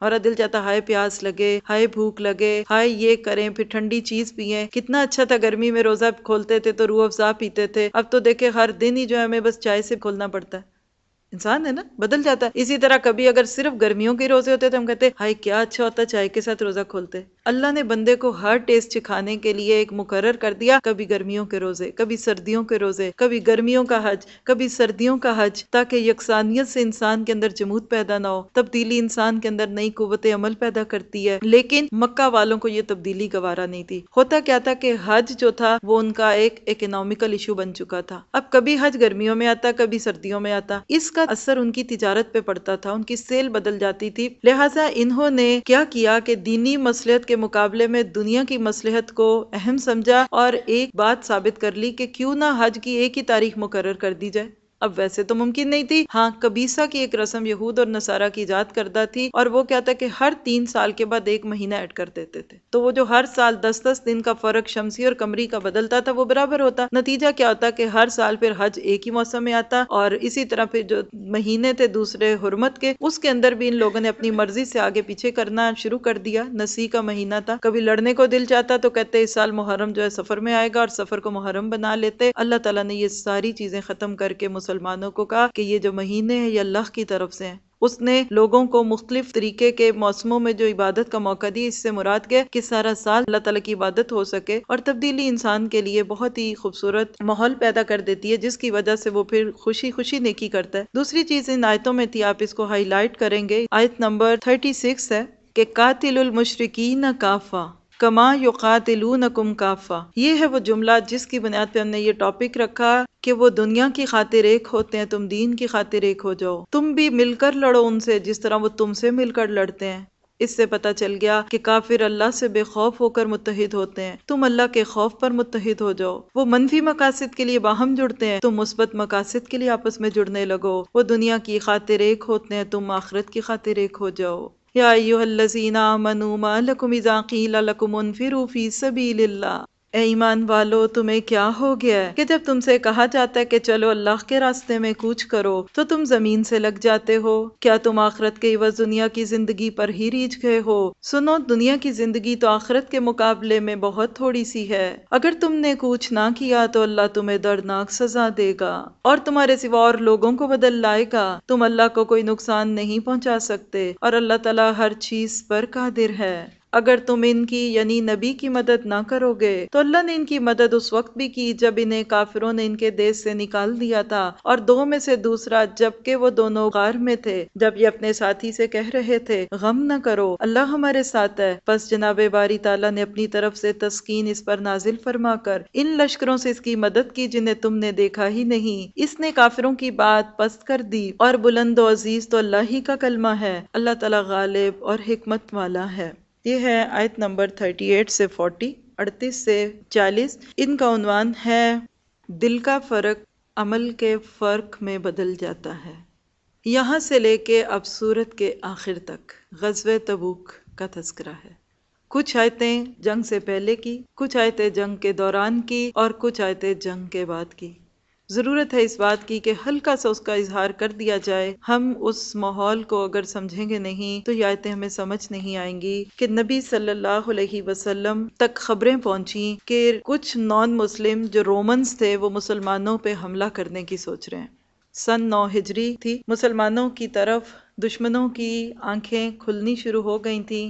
हमारा दिल चाहता हाय प्यास लगे हाय भूख लगे हाय ये करें फिर ठंडी चीज पिए कितना अच्छा था गर्मी में रोजा खोलते थे तो रूह अफजा पीते थे अब तो देखे हर दिन ही जो है हमें बस चाय से खोलना पड़ता है इंसान है ना बदल जाता है इसी तरह कभी अगर सिर्फ गर्मियों के रोजे होते तो हम कहते हाय क्या अच्छा होता चाय के साथ रोजा खोलते अल्लाह ने बंदे को हर टेस्ट सिखाने के लिए एक मुकर कर दिया कभी गर्मियों के रोजे कभी सर्दियों के रोजे कभी गर्मियों का हज कभी सर्दियों का हज ताकि यकसानियत से इंसान के अंदर जमूत पैदा ना हो तब्दीली इंसान के अंदर नई कुत अमल पैदा करती है लेकिन मक्का वालों को ये तब्दीली गवारा नहीं थी होता क्या था कि हज जो था वो उनका एक इकोनॉमिकल इशू बन चुका था अब कभी हज गर्मियों में आता कभी सर्दियों में आता इसका असर उनकी तजारत पे पड़ता था उनकी सेल बदल जाती थी लिहाजा इन्होंने क्या किया कि दीनी मसलियत के मुकाबले में दुनिया की मसलहत को अहम समझा और एक बात साबित कर ली कि क्यों ना हज की एक ही तारीख मुकर कर दी जाए अब वैसे तो मुमकिन नहीं थी हाँ कबीसा की एक रस्म यहूद और नसारा की ईजाद करता थी और वो क्या था कि हर तीन साल के बाद एक महीना ऐड कर देते थे तो वो जो हर साल दस दस दिन का फर्क शमसी और कमरी का बदलता था वो बराबर होता नतीजा क्या होता कि हर साल फिर हज एक ही मौसम में आता और इसी तरह फिर जो महीने थे दूसरे हरमत के उसके अंदर भी इन लोगों ने अपनी मर्जी से आगे पीछे करना शुरू कर दिया नसी का महीना था कभी लड़ने को दिल चाहता तो कहते इस साल मुहर्रम जो है सफर में आएगा और सफर को मुहर्रम बना लेते अल्लाह तला ने ये सारी चीजें खत्म करके मुसलमान मुसलमानों को कहा कि ये जो महीने हैं ये अल्लाह की तरफ से हैं उसने लोगों को मुख्तलिफ तरीके के मौसमों में जो इबादत का मौका दी इससे मुराद गया कि सारा साल अल्लाह तला की इबादत हो सके और तब्दीली इंसान के लिए बहुत ही खूबसूरत माहौल पैदा कर देती है जिसकी वजह से वो फिर खुशी खुशी नेकी करता है दूसरी चीज़ इन आयतों में थी आप इसको हाईलाइट करेंगे आयत नंबर थर्टी सिक्स है कि कातिल मुशरकिन काफा कमा युकातिलूनकुम काफ़ा ये है वो जुमला जिसकी बुनियाद पे हमने ये टॉपिक रखा कि वो दुनिया की खातिर एक होते हैं तुम दीन की खातिर एक हो जाओ तुम भी मिलकर लड़ो उनसे जिस तरह वो तुमसे मिलकर लड़ते हैं इससे पता चल गया कि काफिर अल्लाह से बेखौफ होकर मुतहद होते हैं तुम अल्लाह के खौफ पर मुतहद हो जाओ वो मनफी मकासद के लिए बाहम जुड़ते हैं तुम मुस्बत मकासद के लिए आपस में जुड़ने लगो वो दुनिया की खातिर एक होते हैं तुम आखरत की खातिर एक हो जाओ يا أيها الذين آمنوا ما لكم إذا قيل لكم انفروا في سبيل الله ईमान वालो तुम्हें क्या हो गया कि जब तुमसे कहा जाता है कि चलो अल्लाह के रास्ते में कूच करो तो तुम जमीन से लग जाते हो क्या तुम आखरत के एवज दुनिया की जिंदगी पर ही रीझ गए हो सुनो दुनिया की जिंदगी तो आखरत के मुकाबले में बहुत थोड़ी सी है अगर तुमने कूच ना किया तो अल्लाह तुम्हें दर्दनाक सजा देगा और तुम्हारे सिवा और लोगों को बदल लाएगा तुम अल्लाह को कोई नुकसान नहीं पहुँचा सकते और अल्लाह तला हर चीज पर कादिर है अगर तुम इनकी यानी नबी की मदद ना करोगे तो अल्लाह ने इनकी मदद उस वक्त भी की जब इन्हें काफिरों ने इनके देश से निकाल दिया था और दो में से दूसरा जबकि वो दोनों गार में थे जब ये अपने साथी से कह रहे थे गम न करो अल्लाह हमारे साथ है बस जनाब बारी ताला ने अपनी तरफ से तस्कीन इस पर नाजिल फरमा कर इन लश्करों से इसकी मदद की जिन्हें तुमने देखा ही नहीं इसने काफिरों की बात पस्त कर दी और बुलंद अजीज तो अल्लाह ही का कलमा है अल्लाह तला गालिब और हमत वाला है ये है आयत नंबर 38 से 40, 38 से 40 इनका उनवान है दिल का फ़र्क अमल के फ़र्क में बदल जाता है यहाँ से लेके अब सूरत के आखिर तक गजब तबूक का तस्करा है कुछ आयतें जंग से पहले की कुछ आयतें जंग के दौरान की और कुछ आयतें जंग के बाद की ज़रूरत है इस बात की कि हल्का सा उसका इजहार कर दिया जाए हम उस माहौल को अगर समझेंगे नहीं तो ये आयतें हमें समझ नहीं आएंगी कि नबी सल्लल्लाहु अलैहि वसल्लम तक खबरें पहुंची कि कुछ नॉन मुस्लिम जो रोमन्स थे वो मुसलमानों पे हमला करने की सोच रहे हैं सन नौ हिजरी थी मुसलमानों की तरफ दुश्मनों की आंखें खुलनी शुरू हो गई थी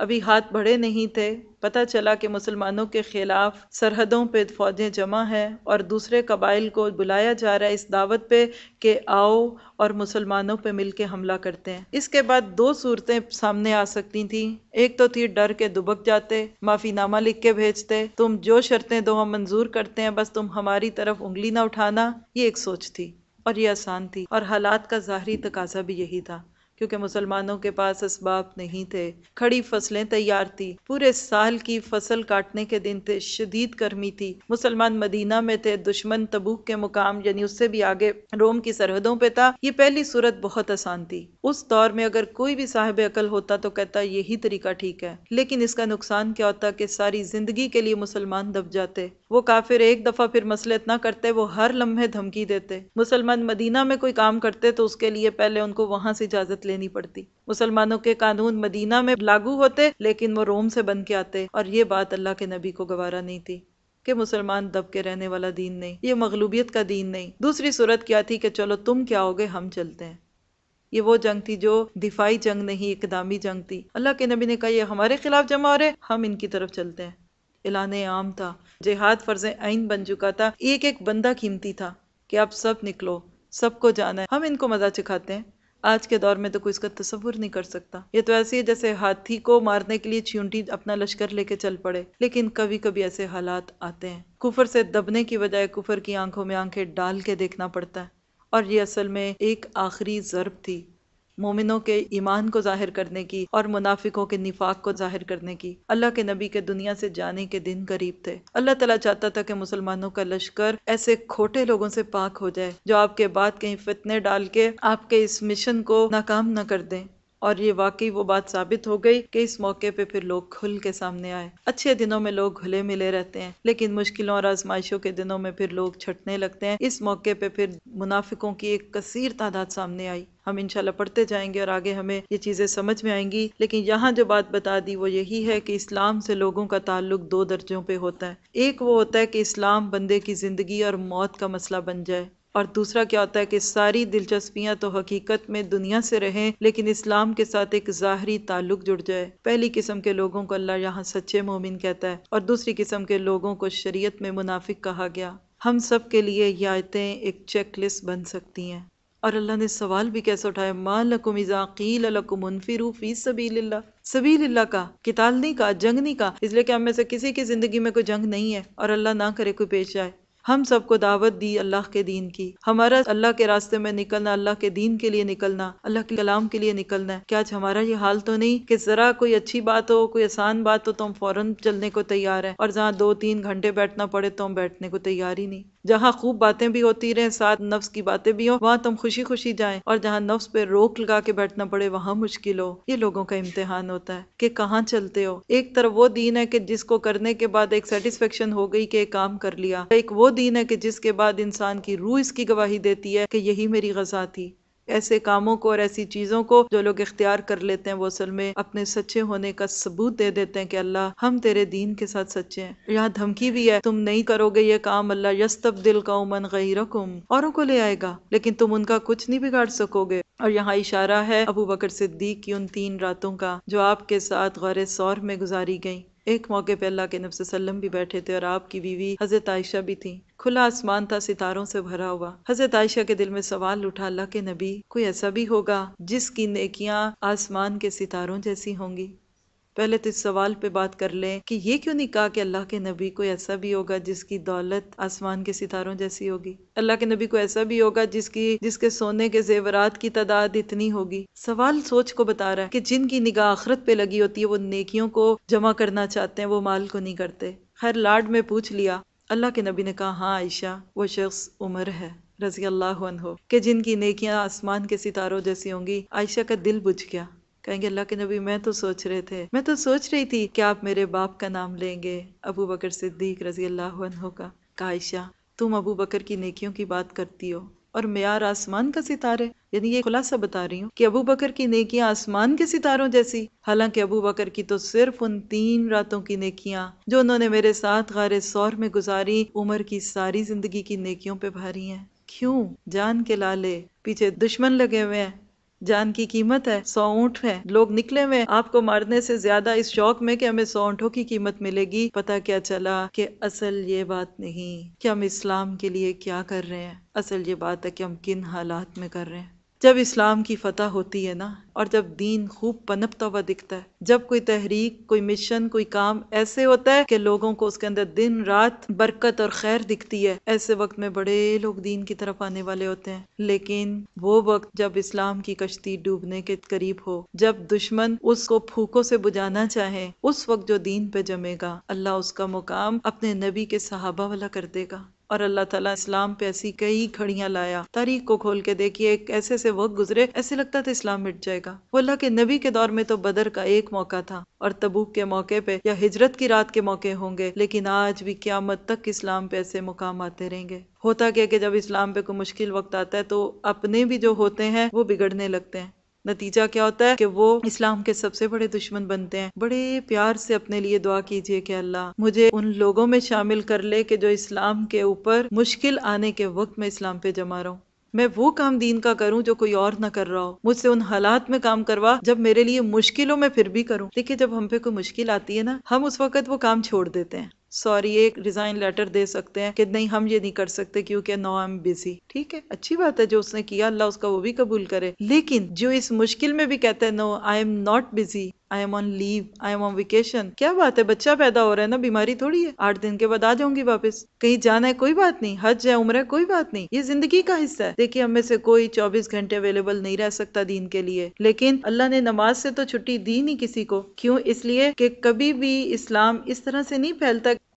अभी हाथ बढ़े नहीं थे पता चला कि मुसलमानों के खिलाफ सरहदों पे फौजें जमा हैं और दूसरे कबाइल को बुलाया जा रहा है इस दावत पे कि आओ और मुसलमानों पे मिलके हमला करते हैं इसके बाद दो सूरतें सामने आ सकती थी एक तो थी डर के दुबक जाते माफीनामा लिख के भेजते तुम जो शर्तें दो हम मंजूर करते हैं बस तुम हमारी तरफ उंगली ना उठाना ये एक सोच थी और ये आसान थी और हालात का ज़ाहरी तकाजा भी यही था क्योंकि मुसलमानों के पास इसबाब नहीं थे खड़ी फसलें तैयार थी पूरे साल की फसल काटने के दिन थे शदीद गर्मी थी मुसलमान मदीना में थे दुश्मन तबूक के मुकाम यानी उससे भी आगे रोम की सरहदों पे था ये पहली सूरत बहुत आसान थी उस दौर में अगर कोई भी साहब अकल होता तो कहता यही तरीका ठीक है लेकिन इसका नुकसान क्या होता कि सारी जिंदगी के लिए मुसलमान दब जाते वो काफिर एक दफ़ा फिर मसले इतना करते वो हर लम्हे धमकी देते मुसलमान मदीना में कोई काम करते तो उसके लिए पहले उनको वहाँ से इजाज़त लेनी पड़ती मुसलमानों के कानून मदीना में लागू होते लेकिन वो रोम से बन के आते और ये बात अल्लाह के नबी को गवारा नहीं थी कि मुसलमान दब के रहने वाला दीन नहीं ये मगलूबियत का दीन नहीं दूसरी सूरत क्या थी कि चलो तुम क्या होगे हम चलते हैं ये वो जंग थी जो दिफाई जंग नहीं इकदामी जंग थी अल्लाह के नबी ने कहा ये हमारे खिलाफ जमा हो रहे हम इनकी तरफ चलते हैं एलान आम था जिहाद फर्ज आइन बन चुका था एक एक बंदा कीमती था कि आप सब निकलो सबको जाना है हम इनको मज़ा चिखाते हैं आज के दौर में तो कोई इसका तस्वुर नहीं कर सकता ये तो ऐसे है जैसे हाथी को मारने के लिए चियूटी अपना लश्कर लेके चल पड़े लेकिन कभी कभी ऐसे हालात आते हैं कुफर से दबने की बजाय कुफर की आंखों में आंखें डाल के देखना पड़ता है और ये असल में एक आखिरी ज़रब थी मोमिनों के ईमान को जाहिर करने की और मुनाफिकों के निफाक को जाहिर करने की अल्लाह के नबी के दुनिया से जाने के दिन करीब थे अल्लाह तला चाहता था कि मुसलमानों का लश्कर ऐसे खोटे लोगों से पाक हो जाए जो आपके बाद कहीं फितने डाल के आपके इस मिशन को नाकाम न कर दें और ये वाकई वो बात साबित हो गई कि इस मौके पे फिर लोग खुल के सामने आए अच्छे दिनों में लोग घुले मिले रहते हैं लेकिन मुश्किलों और आजमाइशों के दिनों में फिर लोग छटने लगते हैं इस मौके पे फिर मुनाफिकों की एक कसीर तादाद सामने आई हम इंशाल्लाह पढ़ते जाएंगे और आगे हमें ये चीज़ें समझ में आएंगी लेकिन यहाँ जो बात बता दी वो यही है कि इस्लाम से लोगों का ताल्लुक दो दर्जों पे होता है एक वो होता है कि इस्लाम बंदे की ज़िंदगी और मौत का मसला बन जाए और दूसरा क्या होता है कि सारी दिलचस्पियां तो हकीकत में दुनिया से रहें लेकिन इस्लाम के साथ एक ज़ाहरी ताल्लुक जुड़ जाए पहली किस्म के लोगों को अल्लाह यहाँ सच्चे मोमिन कहता है और दूसरी किस्म के लोगों को शरीयत में मुनाफिक कहा गया हम सब के लिए यह आयतें एक चेक लिस्ट बन सकती हैं और अल्लाह ने सवाल भी कैसे उठाया माँ लकुम इज़ाक़ील लकुमफिर फ़ी सभी सबील्ला का किताल नहीं का जंग नहीं का इसलिए कि हम में से किसी की ज़िंदगी में कोई जंग नहीं है और अल्लाह ना करे कोई पेश आए हम सबको दावत दी अल्लाह के दीन की हमारा अल्लाह के रास्ते में निकलना अल्लाह के दीन के लिए निकलना अल्लाह के कलाम के लिए निकलना क्या आज हमारा ये हाल तो नहीं कि ज़रा कोई अच्छी बात हो कोई आसान बात हो तो हम फ़ौरन चलने को तैयार है और जहाँ दो तीन घंटे बैठना पड़े तो हम बैठने को तैयार ही नहीं जहाँ खूब बातें भी होती रहें साथ नफ्स की बातें भी हों वहाँ तुम खुशी खुशी जाएं और जहाँ नफ्स पे रोक लगा के बैठना पड़े वहाँ मुश्किल हो ये लोगों का इम्तिहान होता है कि कहाँ चलते हो एक तरफ वो दीन है कि जिसको करने के बाद एक सेटिस्फेक्शन हो गई कि काम कर लिया एक वो दीन है कि जिसके बाद इंसान की रूह इसकी गवाही देती है कि यही मेरी गजा थी ऐसे कामों को और ऐसी चीज़ों को जो लोग इख्तियार कर लेते हैं वो असल में अपने सच्चे होने का सबूत दे देते हैं कि अल्लाह हम तेरे दीन के साथ सच्चे हैं यहाँ धमकी भी है तुम नहीं करोगे ये काम अल्लाह यस्तब दिल का उमन गई रकुम औरों को ले आएगा लेकिन तुम उनका कुछ नहीं बिगाड़ सकोगे और यहाँ इशारा है अबू बकर सिद्दीक की उन तीन रातों का जो आपके साथ गौर सौर में गुजारी गई एक मौके पर अल्लाह के नब्स वसल्लम भी बैठे थे और आपकी बीवी हज़रत आयशा भी थी खुला आसमान था सितारों से भरा हुआ हजरत आयशा के दिल में सवाल उठा अल्लाह के नबी कोई ऐसा भी होगा जिसकी नेकियां आसमान के सितारों जैसी होंगी पहले तो इस सवाल पे बात कर लें कि ये क्यों नहीं कहा कि अल्लाह के नबी को ऐसा भी होगा जिसकी दौलत आसमान के सितारों जैसी होगी अल्लाह के नबी को ऐसा भी होगा जिसकी जिसके सोने के जेवरात की तादाद इतनी होगी सवाल सोच को बता रहा है कि जिनकी निगाह आखरत पे लगी होती है वो नेकियों को जमा करना चाहते हैं वो माल को नहीं करते खैर लाड में पूछ लिया अल्लाह के नबी ने कहा हाँ आयशा वो शख्स उमर है रजी अल्लाह के जिनकी नेकियां आसमान के सितारों जैसी होंगी आयशा का दिल बुझ गया कहेंगे अल्लाह के नबी मैं तो सोच रहे थे मैं तो सोच रही थी कि आप मेरे बाप का नाम लेंगे अबू बकर सिद्दीक रजी अल्लाह का कायशा तुम अबू बकर की नेकियों की बात करती हो और मैार आसमान का सितारे यानी ये खुलासा बता रही हूँ कि अबू बकर की नेकियां आसमान के सितारों जैसी हालांकि अबू बकर की तो सिर्फ उन तीन रातों की नेकियां जो उन्होंने मेरे साथ गारे सौर में गुजारी उम्र की सारी जिंदगी की नेकियों पे भारी हैं क्यों जान के लाले पीछे दुश्मन लगे हुए हैं जान की कीमत है सौ ऊँट है लोग निकले हुए आपको मारने से ज्यादा इस शौक में कि हमें सौ ऊँटों की कीमत मिलेगी पता क्या चला कि असल ये बात नहीं कि हम इस्लाम के लिए क्या कर रहे हैं असल ये बात है कि हम किन हालात में कर रहे हैं जब इस्लाम की फतह होती है ना और जब दीन खूब पनपता हुआ दिखता है जब कोई तहरीक कोई मिशन कोई काम ऐसे होता है कि लोगों को उसके अंदर दिन रात बरकत और खैर दिखती है ऐसे वक्त में बड़े लोग दीन की तरफ आने वाले होते हैं लेकिन वो वक्त जब इस्लाम की कश्ती डूबने के करीब हो जब दुश्मन उसको फूकों से बुझाना चाहे उस वक्त जो दीन पे जमेगा अल्लाह उसका मुकाम अपने नबी के सहाबा वाला कर देगा और अल्लाह ताला इस्लाम पे ऐसी कई खड़ियां लाया तारीख को खोल के देखिए एक ऐसे से वक्त गुजरे ऐसे लगता था इस्लाम मिट जाएगा वो अल्लाह के नबी के दौर में तो बदर का एक मौका था और तबूक के मौके पे या हिजरत की रात के मौके होंगे लेकिन आज भी क्यामत तक इस्लाम पे ऐसे मुकाम आते रहेंगे होता क्या कि जब इस्लाम पे कोई मुश्किल वक्त आता है तो अपने भी जो होते हैं वो बिगड़ने लगते हैं नतीजा क्या होता है कि वो इस्लाम के सबसे बड़े दुश्मन बनते हैं बड़े प्यार से अपने लिए दुआ कीजिए कि अल्लाह मुझे उन लोगों में शामिल कर ले कि जो इस्लाम के ऊपर मुश्किल आने के वक्त में इस्लाम पे जमा रहा हूँ मैं वो काम दीन का करूं जो कोई और ना कर रहा हो मुझसे उन हालात में काम करवा जब मेरे लिए मुश्किलों में फिर भी करूं देखिए जब हम पे कोई मुश्किल आती है ना हम उस वक्त वो काम छोड़ देते हैं सॉरी एक रिज़ाइन लेटर दे सकते हैं कि नहीं हम ये नहीं कर सकते क्योंकि नो आई एम बिजी ठीक है अच्छी बात है जो उसने किया अल्लाह उसका वो भी कबूल करे लेकिन जो इस मुश्किल में भी कहता है no I am not busy I am on leave I am on vacation क्या बात है बच्चा पैदा हो रहा है ना बीमारी थोड़ी है आठ दिन के बाद आ जाऊंगी वापस कहीं जाना है कोई बात नहीं हज है उम्र है कोई बात नहीं ये जिंदगी का हिस्सा है देखिए हम में से कोई चौबीस घंटे अवेलेबल नहीं रह सकता दीन के लिए लेकिन अल्लाह ने नमाज से तो छुट्टी दी नहीं किसी को क्यों इसलिए कि कभी भी इस्लाम इस तरह से नहीं फैलता